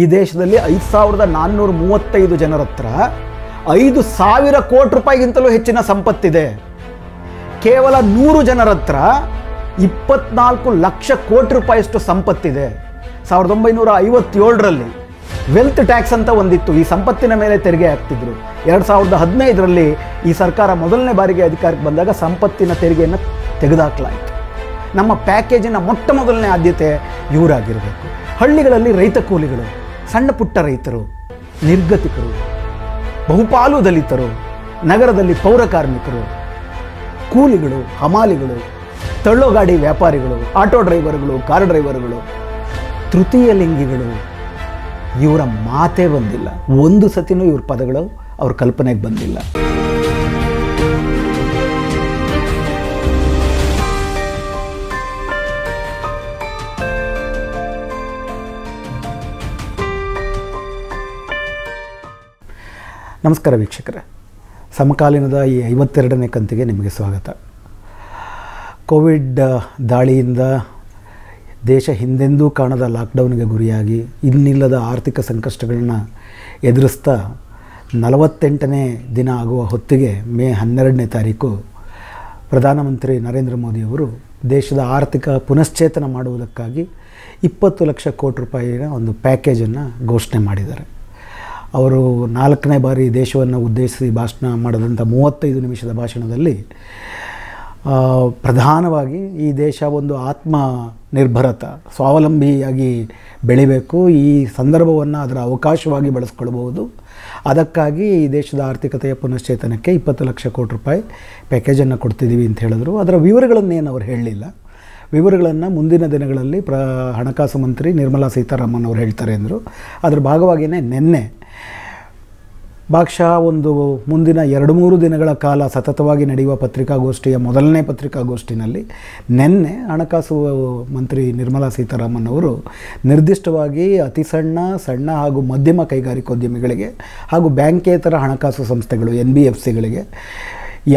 ಈ ದೇಶದಲ್ಲಿ ಐದು ಸಾವಿರದ ನಾನ್ನೂರ ಮೂವತ್ತೈದು ಜನರ ಹತ್ರ ಐದು ಸಾವಿರ ಕೋಟಿ ರೂಪಾಯಿಗಿಂತಲೂ ಹೆಚ್ಚಿನ ಸಂಪತ್ತಿದೆ ಕೇವಲ ನೂರು ಜನರ ಹತ್ರ ಇಪ್ಪತ್ನಾಲ್ಕು ಲಕ್ಷ ಕೋಟಿ ರೂಪಾಯಿಯಷ್ಟು ಸಂಪತ್ತಿದೆ ಸಾವಿರದ ಒಂಬೈನೂರ ಐವತ್ತೇಳರಲ್ಲಿ ವೆಲ್ತ್ ಟ್ಯಾಕ್ಸ್ ಅಂತ ಒಂದಿತ್ತು ಈ ಸಂಪತ್ತಿನ ಮೇಲೆ ತೆರಿಗೆ ಹಾಕ್ತಿದ್ರು ಎರಡು ಸಾವಿರದ ಹದಿನೈದರಲ್ಲಿ ಈ ಸರ್ಕಾರ ಮೊದಲನೇ ಬಾರಿಗೆ ಅಧಿಕಾರಕ್ಕೆ ಬಂದಾಗ ಸಂಪತ್ತಿನ ತೆರಿಗೆಯನ್ನು ತೆಗೆದುಹಾಕಲಾಯಿತು ನಮ್ಮ ಪ್ಯಾಕೇಜಿನ ಮೊಟ್ಟ ಮೊದಲನೇ ಆದ್ಯತೆ ಇವರಾಗಿರಬೇಕು ಹಳ್ಳಿಗಳಲ್ಲಿ ರೈತ ಕೂಲಿಗಳು ಸಣ್ಣ ಪುಟ್ಟ ರೈತರು ನಿರ್ಗತಿಕರು ಬಹುಪಾಲು ದಲಿತರು ನಗರದಲ್ಲಿ ಪೌರಕಾರ್ಮಿಕರು ಕಾರ್ಮಿಕರು ಕೂಲಿಗಳು ಹಮಾಲಿಗಳು ತಳ್ಳೋಗಾಡಿ ವ್ಯಾಪಾರಿಗಳು ಆಟೋ ಡ್ರೈವರ್ಗಳು ಕಾರ್ ಡ್ರೈವರ್ಗಳು ತೃತೀಯ ಲಿಂಗಿಗಳು ಇವರ ಮಾತೇ ಬಂದಿಲ್ಲ ಒಂದು ಸತಿನೂ ಇವ್ರ ಪದಗಳು ಅವ್ರ ಕಲ್ಪನೆಗೆ ಬಂದಿಲ್ಲ ನಮಸ್ಕಾರ ವೀಕ್ಷಕರೇ ಸಮಕಾಲೀನದ ಈ ಐವತ್ತೆರಡನೇ ಕಂತಿಗೆ ನಿಮಗೆ ಸ್ವಾಗತ ಕೋವಿಡ್ ದಾಳಿಯಿಂದ ದೇಶ ಹಿಂದೆಂದೂ ಕಾಣದ ಲಾಕ್ಡೌನ್ಗೆ ಗುರಿಯಾಗಿ ಇನ್ನಿಲ್ಲದ ಆರ್ಥಿಕ ಸಂಕಷ್ಟಗಳನ್ನು ಎದುರಿಸ್ತಾ ನಲವತ್ತೆಂಟನೇ ದಿನ ಆಗುವ ಹೊತ್ತಿಗೆ ಮೇ ಹನ್ನೆರಡನೇ ತಾರೀಕು ಪ್ರಧಾನಮಂತ್ರಿ ನರೇಂದ್ರ ಮೋದಿಯವರು ದೇಶದ ಆರ್ಥಿಕ ಪುನಶ್ಚೇತನ ಮಾಡುವುದಕ್ಕಾಗಿ ಇಪ್ಪತ್ತು ಲಕ್ಷ ಕೋಟಿ ರೂಪಾಯಿನ ಒಂದು ಪ್ಯಾಕೇಜನ್ನು ಘೋಷಣೆ ಮಾಡಿದ್ದಾರೆ ಅವರು ನಾಲ್ಕನೇ ಬಾರಿ ದೇಶವನ್ನು ಉದ್ದೇಶಿಸಿ ಭಾಷಣ ಮಾಡಿದಂಥ ಮೂವತ್ತೈದು ನಿಮಿಷದ ಭಾಷಣದಲ್ಲಿ ಪ್ರಧಾನವಾಗಿ ಈ ದೇಶ ಒಂದು ಆತ್ಮ ನಿರ್ಭರತ ಸ್ವಾವಲಂಬಿಯಾಗಿ ಬೆಳಿಬೇಕು ಈ ಸಂದರ್ಭವನ್ನು ಅದರ ಅವಕಾಶವಾಗಿ ಬಳಸ್ಕೊಳ್ಬಹುದು ಅದಕ್ಕಾಗಿ ಈ ದೇಶದ ಆರ್ಥಿಕತೆಯ ಪುನಶ್ಚೇತನಕ್ಕೆ ಇಪ್ಪತ್ತು ಲಕ್ಷ ಕೋಟಿ ರೂಪಾಯಿ ಪ್ಯಾಕೇಜನ್ನು ಕೊಡ್ತಿದ್ದೀವಿ ಅಂತ ಹೇಳಿದ್ರು ಅದರ ವಿವರಗಳನ್ನೇನು ಅವರು ಹೇಳಲಿಲ್ಲ ವಿವರಗಳನ್ನು ಮುಂದಿನ ದಿನಗಳಲ್ಲಿ ಪ್ರ ಹಣಕಾಸು ಮಂತ್ರಿ ನಿರ್ಮಲಾ ಸೀತಾರಾಮನ್ ಅವರು ಹೇಳ್ತಾರೆ ಅಂದರು ಅದರ ಭಾಗವಾಗಿಯೇ ನಿನ್ನೆ ಭಾಗಶಃ ಒಂದು ಮುಂದಿನ ಎರಡು ಮೂರು ದಿನಗಳ ಕಾಲ ಸತತವಾಗಿ ನಡೆಯುವ ಪತ್ರಿಕಾಗೋಷ್ಠಿಯ ಮೊದಲನೇ ಪತ್ರಿಕಾಗೋಷ್ಠಿನಲ್ಲಿ ನಿನ್ನೆ ಹಣಕಾಸು ಮಂತ್ರಿ ನಿರ್ಮಲಾ ಸೀತಾರಾಮನ್ ಅವರು ನಿರ್ದಿಷ್ಟವಾಗಿ ಅತಿ ಸಣ್ಣ ಸಣ್ಣ ಹಾಗೂ ಮಧ್ಯಮ ಕೈಗಾರಿಕೋದ್ಯಮಿಗಳಿಗೆ ಹಾಗೂ ಬ್ಯಾಂಕೇತರ ಹಣಕಾಸು ಸಂಸ್ಥೆಗಳು ಎನ್ ಬಿ ಎಫ್ ಸಿಗಳಿಗೆ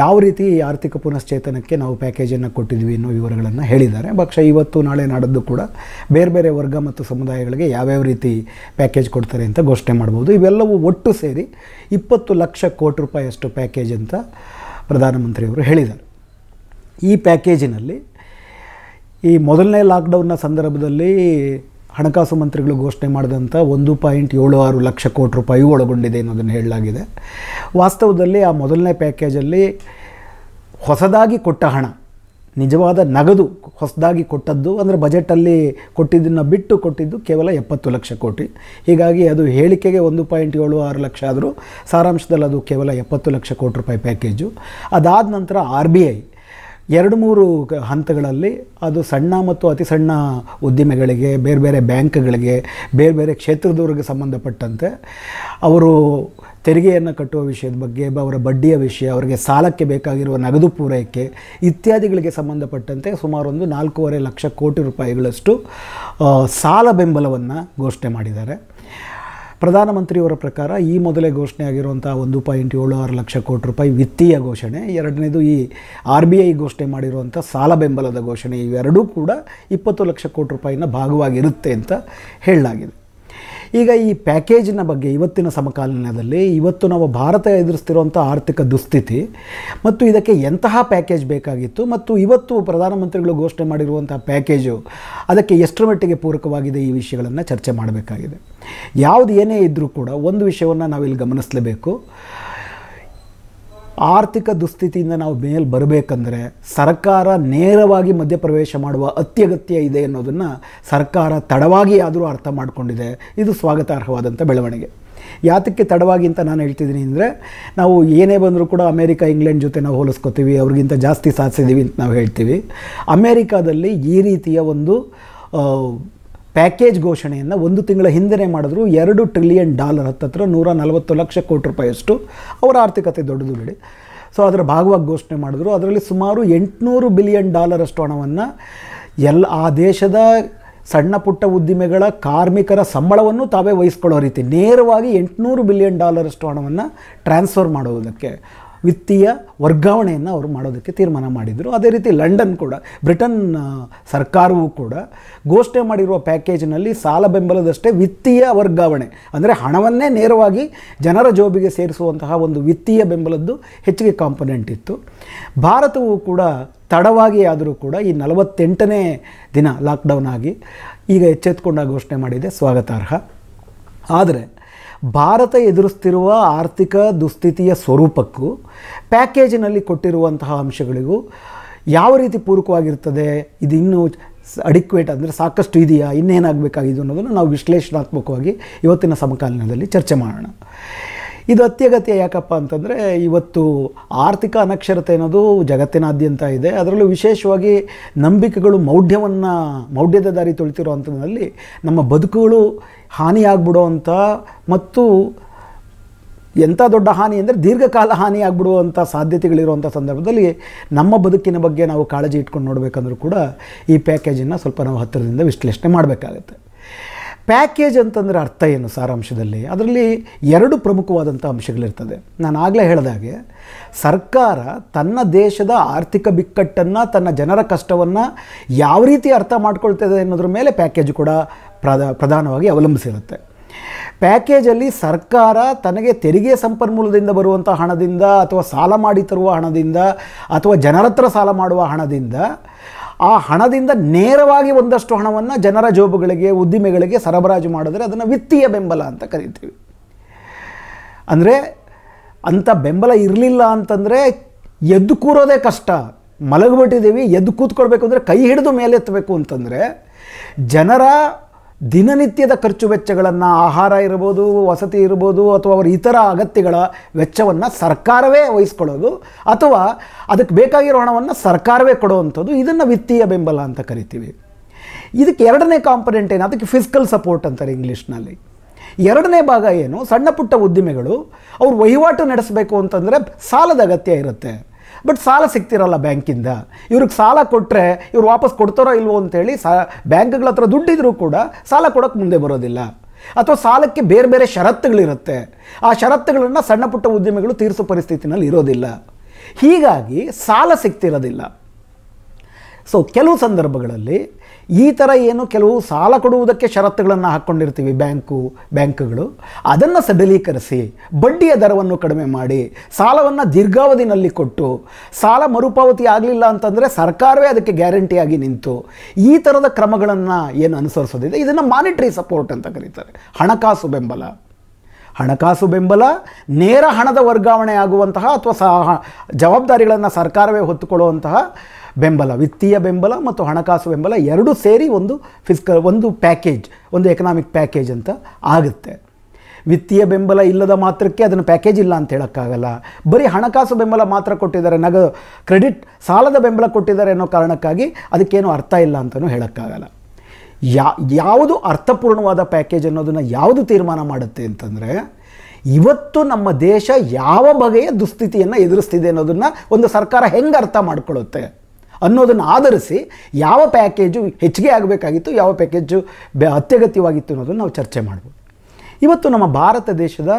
ಯಾವ ರೀತಿ ಆರ್ಥಿಕ ಪುನಶ್ಚೇತನಕ್ಕೆ ನಾವು ಪ್ಯಾಕೇಜನ್ನು ಕೊಟ್ಟಿದ್ವಿ ಅನ್ನೋ ವಿವರಗಳನ್ನು ಹೇಳಿದ್ದಾರೆ ಪಕ್ಷ ಇವತ್ತು ನಾಳೆ ನಾಡದ್ದು ಕೂಡ ಬೇರೆ ಬೇರೆ ವರ್ಗ ಮತ್ತು ಸಮುದಾಯಗಳಿಗೆ ಯಾವ್ಯಾವ ರೀತಿ ಪ್ಯಾಕೇಜ್ ಕೊಡ್ತಾರೆ ಅಂತ ಘೋಷಣೆ ಮಾಡ್ಬೋದು ಇವೆಲ್ಲವೂ ಒಟ್ಟು ಸೇರಿ ಇಪ್ಪತ್ತು ಲಕ್ಷ ಕೋಟಿ ರೂಪಾಯಿಯಷ್ಟು ಪ್ಯಾಕೇಜ್ ಅಂತ ಪ್ರಧಾನಮಂತ್ರಿಯವರು ಹೇಳಿದ್ದಾರೆ ಈ ಪ್ಯಾಕೇಜಿನಲ್ಲಿ ಈ ಮೊದಲನೇ ಲಾಕ್ಡೌನ್ನ ಸಂದರ್ಭದಲ್ಲಿ ಹಣಕಾಸು ಮಂತ್ರಿಗಳು ಘೋಷಣೆ ಮಾಡಿದಂಥ ಒಂದು ಪಾಯಿಂಟ್ ಏಳು ಆರು ಲಕ್ಷ ಕೋಟಿ ರೂಪಾಯಿ ಒಳಗೊಂಡಿದೆ ಅನ್ನೋದನ್ನು ಹೇಳಲಾಗಿದೆ ವಾಸ್ತವದಲ್ಲಿ ಆ ಮೊದಲನೇ ಪ್ಯಾಕೇಜಲ್ಲಿ ಹೊಸದಾಗಿ ಕೊಟ್ಟ ಹಣ ನಿಜವಾದ ನಗದು ಹೊಸದಾಗಿ ಕೊಟ್ಟದ್ದು ಅಂದರೆ ಬಜೆಟಲ್ಲಿ ಕೊಟ್ಟಿದ್ದನ್ನು ಬಿಟ್ಟು ಕೊಟ್ಟಿದ್ದು ಕೇವಲ ಎಪ್ಪತ್ತು ಲಕ್ಷ ಕೋಟಿ ಹೀಗಾಗಿ ಅದು ಹೇಳಿಕೆಗೆ ಒಂದು ಪಾಯಿಂಟ್ ಏಳು ಆರು ಲಕ್ಷ ಆದರೂ ಸಾರಾಂಶದಲ್ಲಿ ಅದು ಕೇವಲ ಎಪ್ಪತ್ತು ಲಕ್ಷ ಕೋಟಿ ರೂಪಾಯಿ ಪ್ಯಾಕೇಜು ಅದಾದ ನಂತರ ಆರ್ ಬಿ ಐ ಎರಡು ಮೂರು ಹಂತಗಳಲ್ಲಿ ಅದು ಸಣ್ಣ ಮತ್ತು ಅತಿ ಸಣ್ಣ ಉದ್ದಿಮೆಗಳಿಗೆ ಬೇರೆ ಬೇರೆ ಬ್ಯಾಂಕ್ಗಳಿಗೆ ಬೇರೆ ಬೇರೆ ಕ್ಷೇತ್ರದವ್ರಿಗೆ ಸಂಬಂಧಪಟ್ಟಂತೆ ಅವರು ತೆರಿಗೆಯನ್ನು ಕಟ್ಟುವ ವಿಷಯದ ಬಗ್ಗೆ ಅವರ ಬಡ್ಡಿಯ ವಿಷಯ ಅವರಿಗೆ ಸಾಲಕ್ಕೆ ಬೇಕಾಗಿರುವ ನಗದು ಪೂರೈಕೆ ಇತ್ಯಾದಿಗಳಿಗೆ ಸಂಬಂಧಪಟ್ಟಂತೆ ಸುಮಾರೊಂದು ನಾಲ್ಕೂವರೆ ಲಕ್ಷ ಕೋಟಿ ರೂಪಾಯಿಗಳಷ್ಟು ಸಾಲ ಬೆಂಬಲವನ್ನು ಘೋಷಣೆ ಮಾಡಿದ್ದಾರೆ ಪ್ರಧಾನಮಂತ್ರಿಯವರ ಪ್ರಕಾರ ಈ ಮೊದಲೇ ಘೋಷಣೆ ಆಗಿರುವಂಥ ಒಂದು ಪಾಯಿಂಟ್ ಏಳು ಆರು ಲಕ್ಷ ಕೋಟಿ ರೂಪಾಯಿ ವಿತ್ತೀಯ ಘೋಷಣೆ ಎರಡನೇದು ಈ ಆರ್ ಬಿ ಐ ಘೋಷಣೆ ಮಾಡಿರುವಂಥ ಸಾಲ ಬೆಂಬಲದ ಘೋಷಣೆ ಇವೆರಡೂ ಕೂಡ ಇಪ್ಪತ್ತು ಲಕ್ಷ ಕೋಟಿ ರೂಪಾಯಿನ ಭಾಗವಾಗಿರುತ್ತೆ ಅಂತ ಹೇಳಲಾಗಿದೆ ಈಗ ಈ ಪ್ಯಾಕೇಜಿನ ಬಗ್ಗೆ ಇವತ್ತಿನ ಸಮಕಾಲೀನದಲ್ಲಿ ಇವತ್ತು ನಾವು ಭಾರತ ಎದುರಿಸ್ತಿರುವಂಥ ಆರ್ಥಿಕ ದುಸ್ಥಿತಿ ಮತ್ತು ಇದಕ್ಕೆ ಎಂತಹ ಪ್ಯಾಕೇಜ್ ಬೇಕಾಗಿತ್ತು ಮತ್ತು ಇವತ್ತು ಪ್ರಧಾನಮಂತ್ರಿಗಳು ಘೋಷಣೆ ಮಾಡಿರುವಂಥ ಪ್ಯಾಕೇಜು ಅದಕ್ಕೆ ಎಷ್ಟರ ಮಟ್ಟಿಗೆ ಪೂರಕವಾಗಿದೆ ಈ ವಿಷಯಗಳನ್ನು ಚರ್ಚೆ ಮಾಡಬೇಕಾಗಿದೆ ಯಾವುದು ಏನೇ ಇದ್ದರೂ ಕೂಡ ಒಂದು ವಿಷಯವನ್ನು ನಾವಿಲ್ಲಿ ಗಮನಿಸಲೇಬೇಕು ಆರ್ಥಿಕ ದುಸ್ಥಿತಿಯಿಂದ ನಾವು ಮೇಲೆ ಬರಬೇಕಂದ್ರೆ ಸರ್ಕಾರ ನೇರವಾಗಿ ಮಧ್ಯಪ್ರವೇಶ ಮಾಡುವ ಅತ್ಯಗತ್ಯ ಇದೆ ಅನ್ನೋದನ್ನು ಸರ್ಕಾರ ತಡವಾಗಿ ಆದರೂ ಅರ್ಥ ಮಾಡಿಕೊಂಡಿದೆ ಇದು ಸ್ವಾಗತಾರ್ಹವಾದಂಥ ಬೆಳವಣಿಗೆ ಯಾತಕ್ಕೆ ತಡವಾಗಿ ಅಂತ ನಾನು ಹೇಳ್ತಿದ್ದೀನಿ ಅಂದರೆ ನಾವು ಏನೇ ಬಂದರೂ ಕೂಡ ಅಮೇರಿಕ ಇಂಗ್ಲೆಂಡ್ ಜೊತೆ ನಾವು ಹೋಲಿಸ್ಕೋತೀವಿ ಅವ್ರಿಗಿಂತ ಜಾಸ್ತಿ ಸಾಧಿಸಿದ್ದೀವಿ ಅಂತ ನಾವು ಹೇಳ್ತೀವಿ ಅಮೇರಿಕಾದಲ್ಲಿ ಈ ರೀತಿಯ ಒಂದು ಪ್ಯಾಕೇಜ್ ಘೋಷಣೆಯನ್ನು ಒಂದು ತಿಂಗಳ ಹಿಂದೆ ಮಾಡಿದ್ರು ಎರಡು ಟ್ರಿಲಿಯನ್ ಡಾಲರ್ ಹತ್ತತ್ರ ನೂರ ನಲವತ್ತು ಲಕ್ಷ ಕೋಟಿ ರೂಪಾಯಿಯಷ್ಟು ಅವರ ಆರ್ಥಿಕತೆ ದೊಡ್ಡದು ಬಿಡಿ ಸೊ ಅದರ ಭಾಗವಾಗಿ ಘೋಷಣೆ ಮಾಡಿದ್ರು ಅದರಲ್ಲಿ ಸುಮಾರು ಎಂಟುನೂರು ಬಿಲಿಯನ್ ಡಾಲರಷ್ಟು ಹಣವನ್ನು ಎಲ್ಲ ಆ ದೇಶದ ಸಣ್ಣ ಪುಟ್ಟ ಉದ್ದಿಮೆಗಳ ಕಾರ್ಮಿಕರ ಸಂಬಳವನ್ನು ತಾವೇ ವಹಿಸ್ಕೊಳ್ಳೋ ರೀತಿ ನೇರವಾಗಿ ಎಂಟುನೂರು ಬಿಲಿಯನ್ ಡಾಲರಷ್ಟು ಹಣವನ್ನು ಟ್ರಾನ್ಸ್ಫರ್ ಮಾಡುವುದಕ್ಕೆ ವಿತ್ತೀಯ ವರ್ಗಾವಣೆಯನ್ನು ಅವರು ಮಾಡೋದಕ್ಕೆ ತೀರ್ಮಾನ ಮಾಡಿದರು ಅದೇ ರೀತಿ ಲಂಡನ್ ಕೂಡ ಬ್ರಿಟನ್ ಸರ್ಕಾರವೂ ಕೂಡ ಘೋಷಣೆ ಮಾಡಿರುವ ಪ್ಯಾಕೇಜ್ನಲ್ಲಿ ಸಾಲ ಬೆಂಬಲದಷ್ಟೇ ವಿತ್ತೀಯ ವರ್ಗಾವಣೆ ಅಂದರೆ ಹಣವನ್ನೇ ನೇರವಾಗಿ ಜನರ ಜೋಬಿಗೆ ಸೇರಿಸುವಂತಹ ಒಂದು ವಿತ್ತೀಯ ಬೆಂಬಲದ್ದು ಹೆಚ್ಚಿಗೆ ಕಾಂಪೊನೆಂಟ್ ಇತ್ತು ಭಾರತವು ಕೂಡ ತಡವಾಗಿ ಆದರೂ ಕೂಡ ಈ ನಲವತ್ತೆಂಟನೇ ದಿನ ಲಾಕ್ಡೌನ್ ಆಗಿ ಈಗ ಎಚ್ಚೆತ್ತುಕೊಂಡ ಘೋಷಣೆ ಮಾಡಿದೆ ಸ್ವಾಗತಾರ್ಹ ಆದರೆ ಭಾರತ ಎದುರಿಸ್ತಿರುವ ಆರ್ಥಿಕ ದುಸ್ಥಿತಿಯ ಸ್ವರೂಪಕ್ಕೂ ಪ್ಯಾಕೇಜಿನಲ್ಲಿ ಕೊಟ್ಟಿರುವಂತಹ ಅಂಶಗಳಿಗೂ ಯಾವ ರೀತಿ ಪೂರಕವಾಗಿರ್ತದೆ ಇದು ಇನ್ನೂ ಅಡಿಕ್ವೇಟ್ ಅಂದರೆ ಸಾಕಷ್ಟು ಇದೆಯಾ ಇನ್ನೇನಾಗಬೇಕಾಗಿದೆ ಅನ್ನೋದನ್ನು ನಾವು ವಿಶ್ಲೇಷಣಾತ್ಮಕವಾಗಿ ಇವತ್ತಿನ ಸಮಕಾಲೀನದಲ್ಲಿ ಚರ್ಚೆ ಮಾಡೋಣ ಇದು ಅತ್ಯಗತ್ಯ ಯಾಕಪ್ಪ ಅಂತಂದರೆ ಇವತ್ತು ಆರ್ಥಿಕ ಅನಕ್ಷರತೆ ಅನ್ನೋದು ಜಗತ್ತಿನಾದ್ಯಂತ ಇದೆ ಅದರಲ್ಲೂ ವಿಶೇಷವಾಗಿ ನಂಬಿಕೆಗಳು ಮೌಢ್ಯವನ್ನು ಮೌಢ್ಯದ ದಾರಿ ತೊಳಿತಿರೋ ನಮ್ಮ ಬದುಕುಗಳು ಹಾನಿಯಾಗ್ಬಿಡುವಂಥ ಮತ್ತು ಎಂಥ ದೊಡ್ಡ ಹಾನಿ ಅಂದರೆ ದೀರ್ಘಕಾಲ ಹಾನಿಯಾಗ್ಬಿಡುವಂಥ ಸಾಧ್ಯತೆಗಳಿರುವಂಥ ಸಂದರ್ಭದಲ್ಲಿ ನಮ್ಮ ಬದುಕಿನ ಬಗ್ಗೆ ನಾವು ಕಾಳಜಿ ಇಟ್ಕೊಂಡು ನೋಡಬೇಕಂದ್ರೂ ಕೂಡ ಈ ಪ್ಯಾಕೇಜನ್ನು ಸ್ವಲ್ಪ ನಾವು ಹತ್ತಿರದಿಂದ ವಿಶ್ಲೇಷಣೆ ಮಾಡಬೇಕಾಗತ್ತೆ ಪ್ಯಾಕೇಜ್ ಅಂತಂದರೆ ಅರ್ಥ ಏನು ಸಾರಾಂಶದಲ್ಲಿ ಅದರಲ್ಲಿ ಎರಡು ಪ್ರಮುಖವಾದಂಥ ಅಂಶಗಳಿರ್ತದೆ ನಾನು ಆಗಲೇ ಹೇಳಿದಾಗೆ ಸರ್ಕಾರ ತನ್ನ ದೇಶದ ಆರ್ಥಿಕ ಬಿಕ್ಕಟ್ಟನ್ನು ತನ್ನ ಜನರ ಕಷ್ಟವನ್ನು ಯಾವ ರೀತಿ ಅರ್ಥ ಮಾಡ್ಕೊಳ್ತದೆ ಅನ್ನೋದ್ರ ಮೇಲೆ ಪ್ಯಾಕೇಜ್ ಕೂಡ ಪ್ರದ ಪ್ರಧಾನವಾಗಿ ಅವಲಂಬಿಸಿರುತ್ತೆ ಪ್ಯಾಕೇಜಲ್ಲಿ ಸರ್ಕಾರ ತನಗೆ ತೆರಿಗೆ ಸಂಪನ್ಮೂಲದಿಂದ ಬರುವಂಥ ಹಣದಿಂದ ಅಥವಾ ಸಾಲ ಮಾಡಿ ತರುವ ಹಣದಿಂದ ಅಥವಾ ಜನರ ಹತ್ರ ಸಾಲ ಮಾಡುವ ಹಣದಿಂದ ಆ ಹಣದಿಂದ ನೇರವಾಗಿ ಒಂದಷ್ಟು ಹಣವನ್ನು ಜನರ ಜೋಬುಗಳಿಗೆ ಉದ್ದಿಮೆಗಳಿಗೆ ಸರಬರಾಜು ಮಾಡಿದ್ರೆ ಅದನ್ನು ವಿತ್ತೀಯ ಬೆಂಬಲ ಅಂತ ಕರಿತೀವಿ ಅಂದರೆ ಅಂಥ ಬೆಂಬಲ ಇರಲಿಲ್ಲ ಅಂತಂದರೆ ಎದ್ದು ಕೂರೋದೇ ಕಷ್ಟ ಮಲಗಿಬಿಟ್ಟಿದ್ದೀವಿ ಎದ್ದು ಕೂತ್ಕೊಳ್ಬೇಕು ಅಂದರೆ ಕೈ ಹಿಡಿದು ಮೇಲೆತ್ತಬೇಕು ಅಂತಂದರೆ ಜನರ ದಿನನಿತ್ಯದ ಖರ್ಚು ವೆಚ್ಚಗಳನ್ನು ಆಹಾರ ಇರ್ಬೋದು ವಸತಿ ಇರ್ಬೋದು ಅಥವಾ ಅವರ ಇತರ ಅಗತ್ಯಗಳ ವೆಚ್ಚವನ್ನು ಸರ್ಕಾರವೇ ವಹಿಸ್ಕೊಳ್ಳೋದು ಅಥವಾ ಅದಕ್ಕೆ ಬೇಕಾಗಿರೋ ಹಣವನ್ನು ಸರ್ಕಾರವೇ ಕೊಡುವಂಥದ್ದು ಇದನ್ನು ವಿತ್ತೀಯ ಬೆಂಬಲ ಅಂತ ಕರಿತೀವಿ ಇದಕ್ಕೆ ಎರಡನೇ ಕಾಂಪೊನೆಂಟ್ ಏನು ಅದಕ್ಕೆ ಫಿಸಿಕಲ್ ಸಪೋರ್ಟ್ ಅಂತಾರೆ ಇಂಗ್ಲೀಷ್ನಲ್ಲಿ ಎರಡನೇ ಭಾಗ ಏನು ಸಣ್ಣ ಪುಟ್ಟ ಉದ್ದಿಮೆಗಳು ಅವ್ರ ವಹಿವಾಟು ನಡೆಸಬೇಕು ಅಂತಂದರೆ ಸಾಲದ ಅಗತ್ಯ ಇರುತ್ತೆ ಬಟ್ ಸಾಲ ಸಿಗ್ತಿರಲ್ಲ ಬ್ಯಾಂಕಿಂದ ಇವ್ರಿಗೆ ಸಾಲ ಕೊಟ್ಟರೆ ಇವ್ರು ವಾಪಸ್ ಕೊಡ್ತಾರೋ ಇಲ್ವೋ ಅಂತೇಳಿ ಸ ಬ್ಯಾಂಕ್ಗಳ ಹತ್ರ ದುಡ್ಡಿದ್ರೂ ಕೂಡ ಸಾಲ ಕೊಡೋಕ್ಕೆ ಮುಂದೆ ಬರೋದಿಲ್ಲ ಅಥವಾ ಸಾಲಕ್ಕೆ ಬೇರೆ ಬೇರೆ ಷರತ್ತುಗಳಿರುತ್ತೆ ಆ ಷರತ್ತುಗಳನ್ನು ಸಣ್ಣ ಪುಟ್ಟ ಉದ್ಯಮಿಗಳು ತೀರಿಸೋ ಪರಿಸ್ಥಿತಿನಲ್ಲಿ ಇರೋದಿಲ್ಲ ಹೀಗಾಗಿ ಸಾಲ ಸಿಗ್ತಿರೋದಿಲ್ಲ ಸೊ ಕೆಲವು ಸಂದರ್ಭಗಳಲ್ಲಿ ಈ ಥರ ಏನು ಕೆಲವು ಸಾಲ ಕೊಡುವುದಕ್ಕೆ ಷರತ್ತುಗಳನ್ನು ಹಾಕ್ಕೊಂಡಿರ್ತೀವಿ ಬ್ಯಾಂಕು ಬ್ಯಾಂಕುಗಳು ಅದನ್ನು ಸಡಲೀಕರಿಸಿ ಬಡ್ಡಿಯ ದರವನ್ನು ಕಡಿಮೆ ಮಾಡಿ ಸಾಲವನ್ನು ದೀರ್ಘಾವಧಿನಲ್ಲಿ ಕೊಟ್ಟು ಸಾಲ ಮರುಪಾವತಿ ಆಗಲಿಲ್ಲ ಅಂತಂದರೆ ಸರ್ಕಾರವೇ ಅದಕ್ಕೆ ಗ್ಯಾರಂಟಿಯಾಗಿ ನಿಂತು ಈ ಥರದ ಕ್ರಮಗಳನ್ನು ಏನು ಅನುಸರಿಸೋದಿದೆ ಇದನ್ನು ಮಾನಿಟ್ರಿ ಸಪೋರ್ಟ್ ಅಂತ ಕರೀತಾರೆ ಹಣಕಾಸು ಬೆಂಬಲ ಹಣಕಾಸು ಬೆಂಬಲ ನೇರ ಹಣದ ವರ್ಗಾವಣೆ ಆಗುವಂತಹ ಅಥವಾ ಸಹ ಜವಾಬ್ದಾರಿಗಳನ್ನು ಸರ್ಕಾರವೇ ಹೊತ್ತುಕೊಳ್ಳುವಂತಹ ಬೆಂಬಲ ವಿತ್ತೀಯ ಬೆಂಬಲ ಮತ್ತು ಹಣಕಾಸು ಬೆಂಬಲ ಎರಡೂ ಸೇರಿ ಒಂದು ಫಿಸ್ಕಲ್ ಒಂದು ಪ್ಯಾಕೇಜ್ ಒಂದು ಎಕನಾಮಿಕ್ ಪ್ಯಾಕೇಜ್ ಅಂತ ಆಗುತ್ತೆ ವಿತ್ತೀಯ ಬೆಂಬಲ ಇಲ್ಲದ ಮಾತ್ರಕ್ಕೆ ಅದನ್ನು ಪ್ಯಾಕೇಜ್ ಇಲ್ಲ ಅಂತ ಹೇಳೋಕ್ಕಾಗಲ್ಲ ಬರೀ ಹಣಕಾಸು ಬೆಂಬಲ ಮಾತ್ರ ಕೊಟ್ಟಿದ್ದಾರೆ ನಗ ಕ್ರೆಡಿಟ್ ಸಾಲದ ಬೆಂಬಲ ಕೊಟ್ಟಿದ್ದಾರೆ ಅನ್ನೋ ಕಾರಣಕ್ಕಾಗಿ ಅದಕ್ಕೇನು ಅರ್ಥ ಇಲ್ಲ ಅಂತಲೂ ಹೇಳೋಕ್ಕಾಗಲ್ಲ ಯಾ ಯಾವುದು ಅರ್ಥಪೂರ್ಣವಾದ ಪ್ಯಾಕೇಜ್ ಅನ್ನೋದನ್ನು ಯಾವುದು ತೀರ್ಮಾನ ಮಾಡುತ್ತೆ ಅಂತಂದರೆ ಇವತ್ತು ನಮ್ಮ ದೇಶ ಯಾವ ಬಗೆಯ ದುಸ್ಥಿತಿಯನ್ನು ಎದುರಿಸ್ತಿದೆ ಅನ್ನೋದನ್ನು ಒಂದು ಸರ್ಕಾರ ಹೆಂಗೆ ಅರ್ಥ ಮಾಡಿಕೊಳ್ಳುತ್ತೆ ಅನ್ನೋದನ್ನು ಆಧರಿಸಿ ಯಾವ ಪ್ಯಾಕೇಜು ಹೆಚ್ಚಿಗೆ ಆಗಬೇಕಾಗಿತ್ತು ಯಾವ ಪ್ಯಾಕೇಜು ಬೆ ಅತ್ಯಗತ್ಯವಾಗಿತ್ತು ಅನ್ನೋದನ್ನು ನಾವು ಚರ್ಚೆ ಮಾಡ್ಬೋದು ಇವತ್ತು ನಮ್ಮ ಭಾರತ ದೇಶದ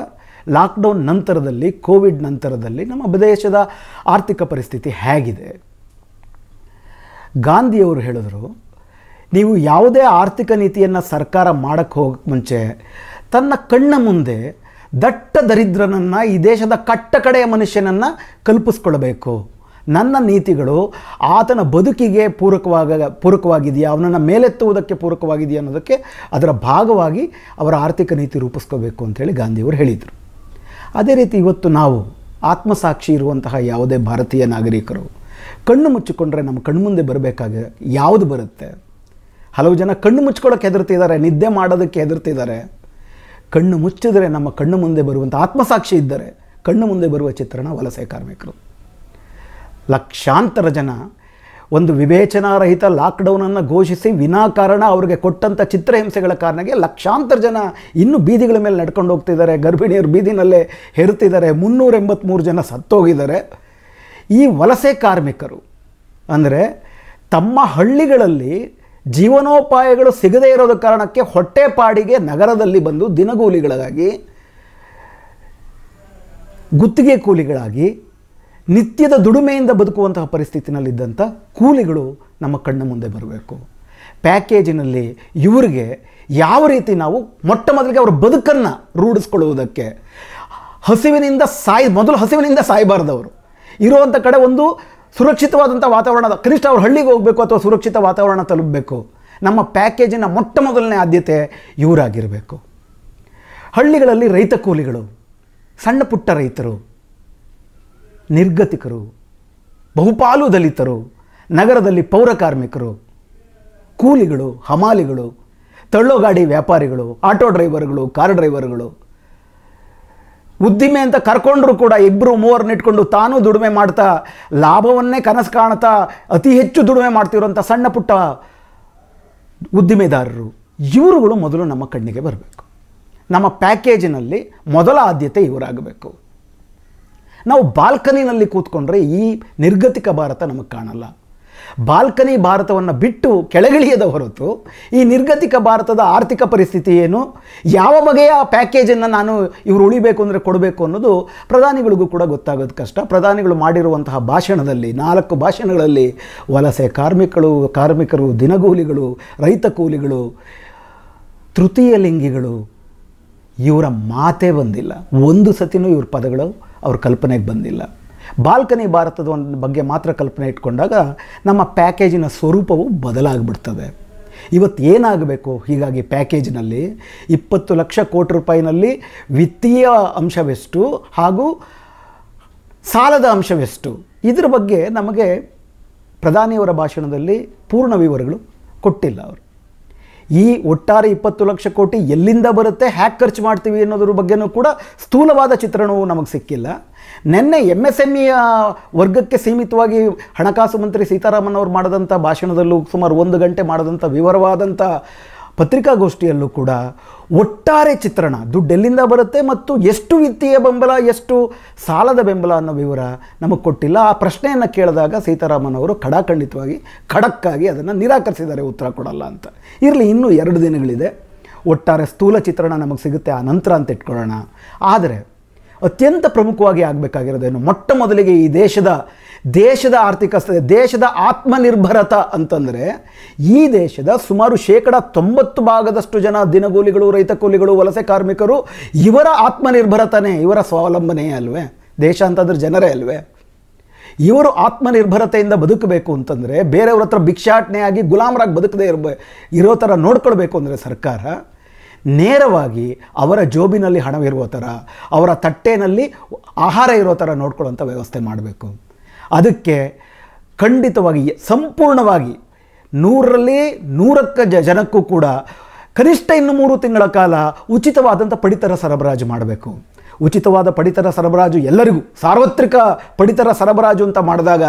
ಲಾಕ್ಡೌನ್ ನಂತರದಲ್ಲಿ ಕೋವಿಡ್ ನಂತರದಲ್ಲಿ ನಮ್ಮ ದೇಶದ ಆರ್ಥಿಕ ಪರಿಸ್ಥಿತಿ ಹೇಗಿದೆ ಗಾಂಧಿಯವರು ಹೇಳಿದರು ನೀವು ಯಾವುದೇ ಆರ್ಥಿಕ ನೀತಿಯನ್ನು ಸರ್ಕಾರ ಮಾಡೋಕ್ಕೆ ಹೋಗಕ್ಕೆ ಮುಂಚೆ ತನ್ನ ಕಣ್ಣ ಮುಂದೆ ದಟ್ಟ ದರಿದ್ರನನ್ನು ಈ ದೇಶದ ಕಟ್ಟ ಕಡೆಯ ಮನುಷ್ಯನನ್ನು ಕಲ್ಪಿಸ್ಕೊಳ್ಬೇಕು ನನ್ನ ನೀತಿಗಳು ಆತನ ಬದುಕಿಗೆ ಪೂರಕವಾಗ ಪೂರಕವಾಗಿದೆಯಾ ಅವನನ್ನು ಮೇಲೆತ್ತುವುದಕ್ಕೆ ಪೂರಕವಾಗಿದೆಯಾ ಅನ್ನೋದಕ್ಕೆ ಅದರ ಭಾಗವಾಗಿ ಅವರ ಆರ್ಥಿಕ ನೀತಿ ರೂಪಿಸ್ಕೋಬೇಕು ಅಂಥೇಳಿ ಗಾಂಧಿಯವರು ಹೇಳಿದರು ಅದೇ ರೀತಿ ಇವತ್ತು ನಾವು ಆತ್ಮಸಾಕ್ಷಿ ಇರುವಂತಹ ಯಾವುದೇ ಭಾರತೀಯ ನಾಗರಿಕರು ಕಣ್ಣು ಮುಚ್ಚಿಕೊಂಡ್ರೆ ನಮ್ಮ ಕಣ್ಣು ಮುಂದೆ ಬರಬೇಕಾಗ ಯಾವುದು ಬರುತ್ತೆ ಹಲವು ಜನ ಕಣ್ಣು ಮುಚ್ಕೊಳ್ಳೋಕ್ಕೆ ಹೆದರ್ತಿದ್ದಾರೆ ನಿದ್ದೆ ಮಾಡೋದಕ್ಕೆ ಹೆದರ್ತಿದ್ದಾರೆ ಕಣ್ಣು ಮುಚ್ಚಿದರೆ ನಮ್ಮ ಕಣ್ಣು ಮುಂದೆ ಬರುವಂಥ ಆತ್ಮಸಾಕ್ಷಿ ಇದ್ದರೆ ಕಣ್ಣು ಮುಂದೆ ಬರುವ ಚಿತ್ರಣ ವಲಸೆ ಕಾರ್ಮಿಕರು ಲಕ್ಷಾಂತರ ಜನ ಒಂದು ವಿವೇಚನಾರಹಿತ ಲಾಕ್ಡೌನನ್ನು ಘೋಷಿಸಿ ವಿನಾಕಾರಣ ಅವರಿಗೆ ಕೊಟ್ಟಂಥ ಚಿತ್ರಹಿಂಸೆಗಳ ಕಾರಣಕ್ಕೆ ಲಕ್ಷಾಂತರ ಜನ ಇನ್ನೂ ಬೀದಿಗಳ ಮೇಲೆ ನಡ್ಕೊಂಡು ಹೋಗ್ತಿದ್ದಾರೆ ಗರ್ಭಿಣಿಯರು ಬೀದಿನಲ್ಲೇ ಹೆರುತ್ತಿದ್ದಾರೆ ಮುನ್ನೂರ ಎಂಬತ್ತ್ಮೂರು ಜನ ಸತ್ತೋಗಿದ್ದಾರೆ ಈ ವಲಸೆ ಕಾರ್ಮಿಕರು ಅಂದರೆ ತಮ್ಮ ಹಳ್ಳಿಗಳಲ್ಲಿ ಜೀವನೋಪಾಯಗಳು ಸಿಗದೇ ಇರೋದ ಕಾರಣಕ್ಕೆ ಹೊಟ್ಟೆಪಾಡಿಗೆ ನಗರದಲ್ಲಿ ಬಂದು ದಿನಗೂಲಿಗಳಾಗಿ ಗುತ್ತಿಗೆ ಕೂಲಿಗಳಾಗಿ ನಿತ್ಯದ ದುಡಿಮೆಯಿಂದ ಬದುಕುವಂತಹ ಪರಿಸ್ಥಿತಿನಲ್ಲಿದ್ದಂಥ ಕೂಲಿಗಳು ನಮ್ಮ ಕಣ್ಣ ಮುಂದೆ ಬರಬೇಕು ಪ್ಯಾಕೇಜಿನಲ್ಲಿ ಇವರಿಗೆ ಯಾವ ರೀತಿ ನಾವು ಮೊಟ್ಟ ಮೊದಲಿಗೆ ಅವರ ಬದುಕನ್ನು ರೂಢಿಸ್ಕೊಳ್ಳುವುದಕ್ಕೆ ಹಸಿವಿನಿಂದ ಸಾಯ್ ಮೊದಲು ಹಸಿವಿನಿಂದ ಸಾಯಬಾರ್ದವರು ಇರುವಂಥ ಕಡೆ ಒಂದು ಸುರಕ್ಷಿತವಾದಂಥ ವಾತಾವರಣ ಕನಿಷ್ಠ ಅವ್ರ ಹಳ್ಳಿಗೆ ಹೋಗಬೇಕು ಅಥವಾ ಸುರಕ್ಷಿತ ವಾತಾವರಣ ತಲುಪಬೇಕು ನಮ್ಮ ಪ್ಯಾಕೇಜಿನ ಮೊಟ್ಟ ಮೊದಲನೇ ಆದ್ಯತೆ ಇವರಾಗಿರಬೇಕು ಹಳ್ಳಿಗಳಲ್ಲಿ ರೈತ ಕೂಲಿಗಳು ಸಣ್ಣ ಪುಟ್ಟ ರೈತರು ನಿರ್ಗತಿಕರು ಬಹುಪಾಲು ದಲಿತರು ನಗರದಲ್ಲಿ ಪೌರ ಕಾರ್ಮಿಕರು ಕೂಲಿಗಳು ಹಮಾಲಿಗಳು ತಳ್ಳೋಗಾಡಿ ವ್ಯಾಪಾರಿಗಳು ಆಟೋ ಡ್ರೈವರ್ಗಳು ಕಾರ್ ಡ್ರೈವರ್ಗಳು ಉದ್ದಿಮೆ ಅಂತ ಕರ್ಕೊಂಡ್ರು ಕೂಡ ಇಬ್ಬರು ಮೂವರನ್ನ ಇಟ್ಕೊಂಡು ತಾನೂ ದುಡಿಮೆ ಮಾಡ್ತಾ ಲಾಭವನ್ನೇ ಕನಸು ಕಾಣ್ತಾ ಅತಿ ಹೆಚ್ಚು ದುಡಿಮೆ ಮಾಡ್ತಿರೋಂಥ ಸಣ್ಣ ಪುಟ್ಟ ಉದ್ದಿಮೆದಾರರು ಇವರುಗಳು ಮೊದಲು ನಮ್ಮ ಕಣ್ಣಿಗೆ ಬರಬೇಕು ನಮ್ಮ ಪ್ಯಾಕೇಜಿನಲ್ಲಿ ಮೊದಲ ಆದ್ಯತೆ ಇವರಾಗಬೇಕು ನಾವು ಬಾಲ್ಕನಿನಲ್ಲಿ ಕೂತ್ಕೊಂಡ್ರೆ ಈ ನಿರ್ಗತಿಕ ಭಾರತ ನಮಗೆ ಕಾಣಲ್ಲ ಬಾಲ್ಕನಿ ಭಾರತವನ್ನು ಬಿಟ್ಟು ಕೆಳಗಿಳಿಯದ ಹೊರತು ಈ ನಿರ್ಗತಿಕ ಭಾರತದ ಆರ್ಥಿಕ ಪರಿಸ್ಥಿತಿ ಏನು ಯಾವ ಬಗೆಯ ಪ್ಯಾಕೇಜನ್ನು ನಾನು ಇವರು ಉಳಿಬೇಕು ಅಂದರೆ ಕೊಡಬೇಕು ಅನ್ನೋದು ಪ್ರಧಾನಿಗಳಿಗೂ ಕೂಡ ಗೊತ್ತಾಗೋದು ಕಷ್ಟ ಪ್ರಧಾನಿಗಳು ಮಾಡಿರುವಂತಹ ಭಾಷಣದಲ್ಲಿ ನಾಲ್ಕು ಭಾಷಣಗಳಲ್ಲಿ ವಲಸೆ ಕಾರ್ಮಿಕರು ಕಾರ್ಮಿಕರು ದಿನಗೂಲಿಗಳು ರೈತ ಕೂಲಿಗಳು ತೃತೀಯ ಲಿಂಗಿಗಳು ಇವರ ಮಾತೇ ಬಂದಿಲ್ಲ ಒಂದು ಸತಿನೂ ಇವ್ರ ಪದಗಳು ಅವ್ರ ಕಲ್ಪನೆಗೆ ಬಂದಿಲ್ಲ ಬಾಲ್ಕನಿ ಭಾರತದ ಒಂದು ಬಗ್ಗೆ ಮಾತ್ರ ಕಲ್ಪನೆ ಇಟ್ಕೊಂಡಾಗ ನಮ್ಮ ಪ್ಯಾಕೇಜಿನ ಸ್ವರೂಪವು ಬದಲಾಗಿಬಿಡ್ತದೆ ಇವತ್ತು ಏನಾಗಬೇಕು ಹೀಗಾಗಿ ಪ್ಯಾಕೇಜ್ನಲ್ಲಿ ಇಪ್ಪತ್ತು ಲಕ್ಷ ಕೋಟಿ ರೂಪಾಯಿನಲ್ಲಿ ವಿತ್ತೀಯ ಅಂಶವೆಷ್ಟು ಹಾಗೂ ಸಾಲದ ಅಂಶವೆಷ್ಟು ಇದರ ಬಗ್ಗೆ ನಮಗೆ ಪ್ರಧಾನಿಯವರ ಭಾಷಣದಲ್ಲಿ ಪೂರ್ಣ ವಿವರಗಳು ಕೊಟ್ಟಿಲ್ಲ ಅವರು ಈ ಒಟ್ಟಾರೆ ಇಪ್ಪತ್ತು ಲಕ್ಷ ಕೋಟಿ ಎಲ್ಲಿಂದ ಬರುತ್ತೆ ಹ್ಯಾಕ್ ಖರ್ಚು ಮಾಡ್ತೀವಿ ಅನ್ನೋದ್ರ ಬಗ್ಗೆನೂ ಕೂಡ ಸ್ಥೂಲವಾದ ಚಿತ್ರಣವು ನಮಗೆ ಸಿಕ್ಕಿಲ್ಲ ನಿನ್ನೆ M S M E e ವರ್ಗಕ್ಕೆ ಸೀಮಿತವಾಗಿ ಹಣಕಾಸು ಮಂತ್ರಿ ಸೀತಾರಾಮನ್ ಅವರು ಮಾಡಿದಂಥ ಭಾಷಣದಲ್ಲೂ ಸುಮಾರು ಒಂದು ಗಂಟೆ ಮಾಡಿದಂಥ ವಿವರವಾದಂಥ ಪತ್ರಿಕಾಗೋಷ್ಠಿಯಲ್ಲೂ ಕೂಡ ಒಟ್ಟಾರೆ ಚಿತ್ರಣ ದುಡ್ಡೆಲ್ಲಿಂದ ಬರುತ್ತೆ ಮತ್ತು ಎಷ್ಟು ವಿತ್ತೀಯ ಬೆಂಬಲ ಎಷ್ಟು ಸಾಲದ ಬೆಂಬಲ ಅನ್ನೋ ವಿವರ ನಮಗೆ ಕೊಟ್ಟಿಲ್ಲ ಆ ಪ್ರಶ್ನೆಯನ್ನು ಕೇಳಿದಾಗ ಸೀತಾರಾಮನ್ ಅವರು ಖಡಾಖಂಡಿತವಾಗಿ ಖಡಕ್ಕಾಗಿ ಅದನ್ನು ನಿರಾಕರಿಸಿದ್ದಾರೆ ಉತ್ತರ ಕೊಡಲ್ಲ ಅಂತ ಇರಲಿ ಇನ್ನೂ ಎರಡು ದಿನಗಳಿದೆ ಒಟ್ಟಾರೆ ಸ್ಥೂಲ ಚಿತ್ರಣ ನಮಗೆ ಸಿಗುತ್ತೆ ಆ ನಂತರ ಅಂತ ಇಟ್ಕೊಳ್ಳೋಣ ಆದರೆ ಅತ್ಯಂತ ಪ್ರಮುಖವಾಗಿ ಆಗಬೇಕಾಗಿರೋದೇನು ಮೊಟ್ಟ ಮೊದಲಿಗೆ ಈ ದೇಶದ ದೇಶದ ಆರ್ಥಿಕ ದೇಶದ ಆತ್ಮನಿರ್ಭರತ ಅಂತಂದರೆ ಈ ದೇಶದ ಸುಮಾರು ಶೇಕಡ ತೊಂಬತ್ತು ಭಾಗದಷ್ಟು ಜನ ದಿನಗೂಲಿಗಳು ರೈತ ಕೂಲಿಗಳು ವಲಸೆ ಕಾರ್ಮಿಕರು ಇವರ ಆತ್ಮನಿರ್ಭರತನೇ ಇವರ ಸ್ವಾವಲಂಬನೆಯೇ ಅಲ್ವೇ ದೇಶ ಅಂತಂದ್ರೆ ಜನರೇ ಅಲ್ವೇ ಇವರು ಆತ್ಮನಿರ್ಭರತೆಯಿಂದ ಬದುಕಬೇಕು ಅಂತಂದರೆ ಬೇರೆಯವ್ರ ಹತ್ರ ಭಿಕ್ಷಾಟನೆಯಾಗಿ ಗುಲಾಮರಾಗಿ ಬದುಕದೇ ಇರಬೇ ಇರೋ ಥರ ನೋಡ್ಕೊಳ್ಬೇಕು ಅಂದರೆ ಸರ್ಕಾರ ನೇರವಾಗಿ ಅವರ ಜೋಬಿನಲ್ಲಿ ಹಣವಿರುವ ಥರ ಅವರ ತಟ್ಟೆನಲ್ಲಿ ಆಹಾರ ಇರೋ ಥರ ನೋಡ್ಕೊಳ್ಳೋಂಥ ವ್ಯವಸ್ಥೆ ಮಾಡಬೇಕು ಅದಕ್ಕೆ ಖಂಡಿತವಾಗಿ ಸಂಪೂರ್ಣವಾಗಿ ನೂರರಲ್ಲಿ ನೂರಕ್ಕ ಜನಕ್ಕೂ ಕೂಡ ಕನಿಷ್ಠ ಇನ್ನು ಮೂರು ತಿಂಗಳ ಕಾಲ ಉಚಿತವಾದಂಥ ಪಡಿತರ ಸರಬರಾಜು ಮಾಡಬೇಕು ಉಚಿತವಾದ ಪಡಿತರ ಸರಬರಾಜು ಎಲ್ಲರಿಗೂ ಸಾರ್ವತ್ರಿಕ ಪಡಿತರ ಸರಬರಾಜು ಅಂತ ಮಾಡಿದಾಗ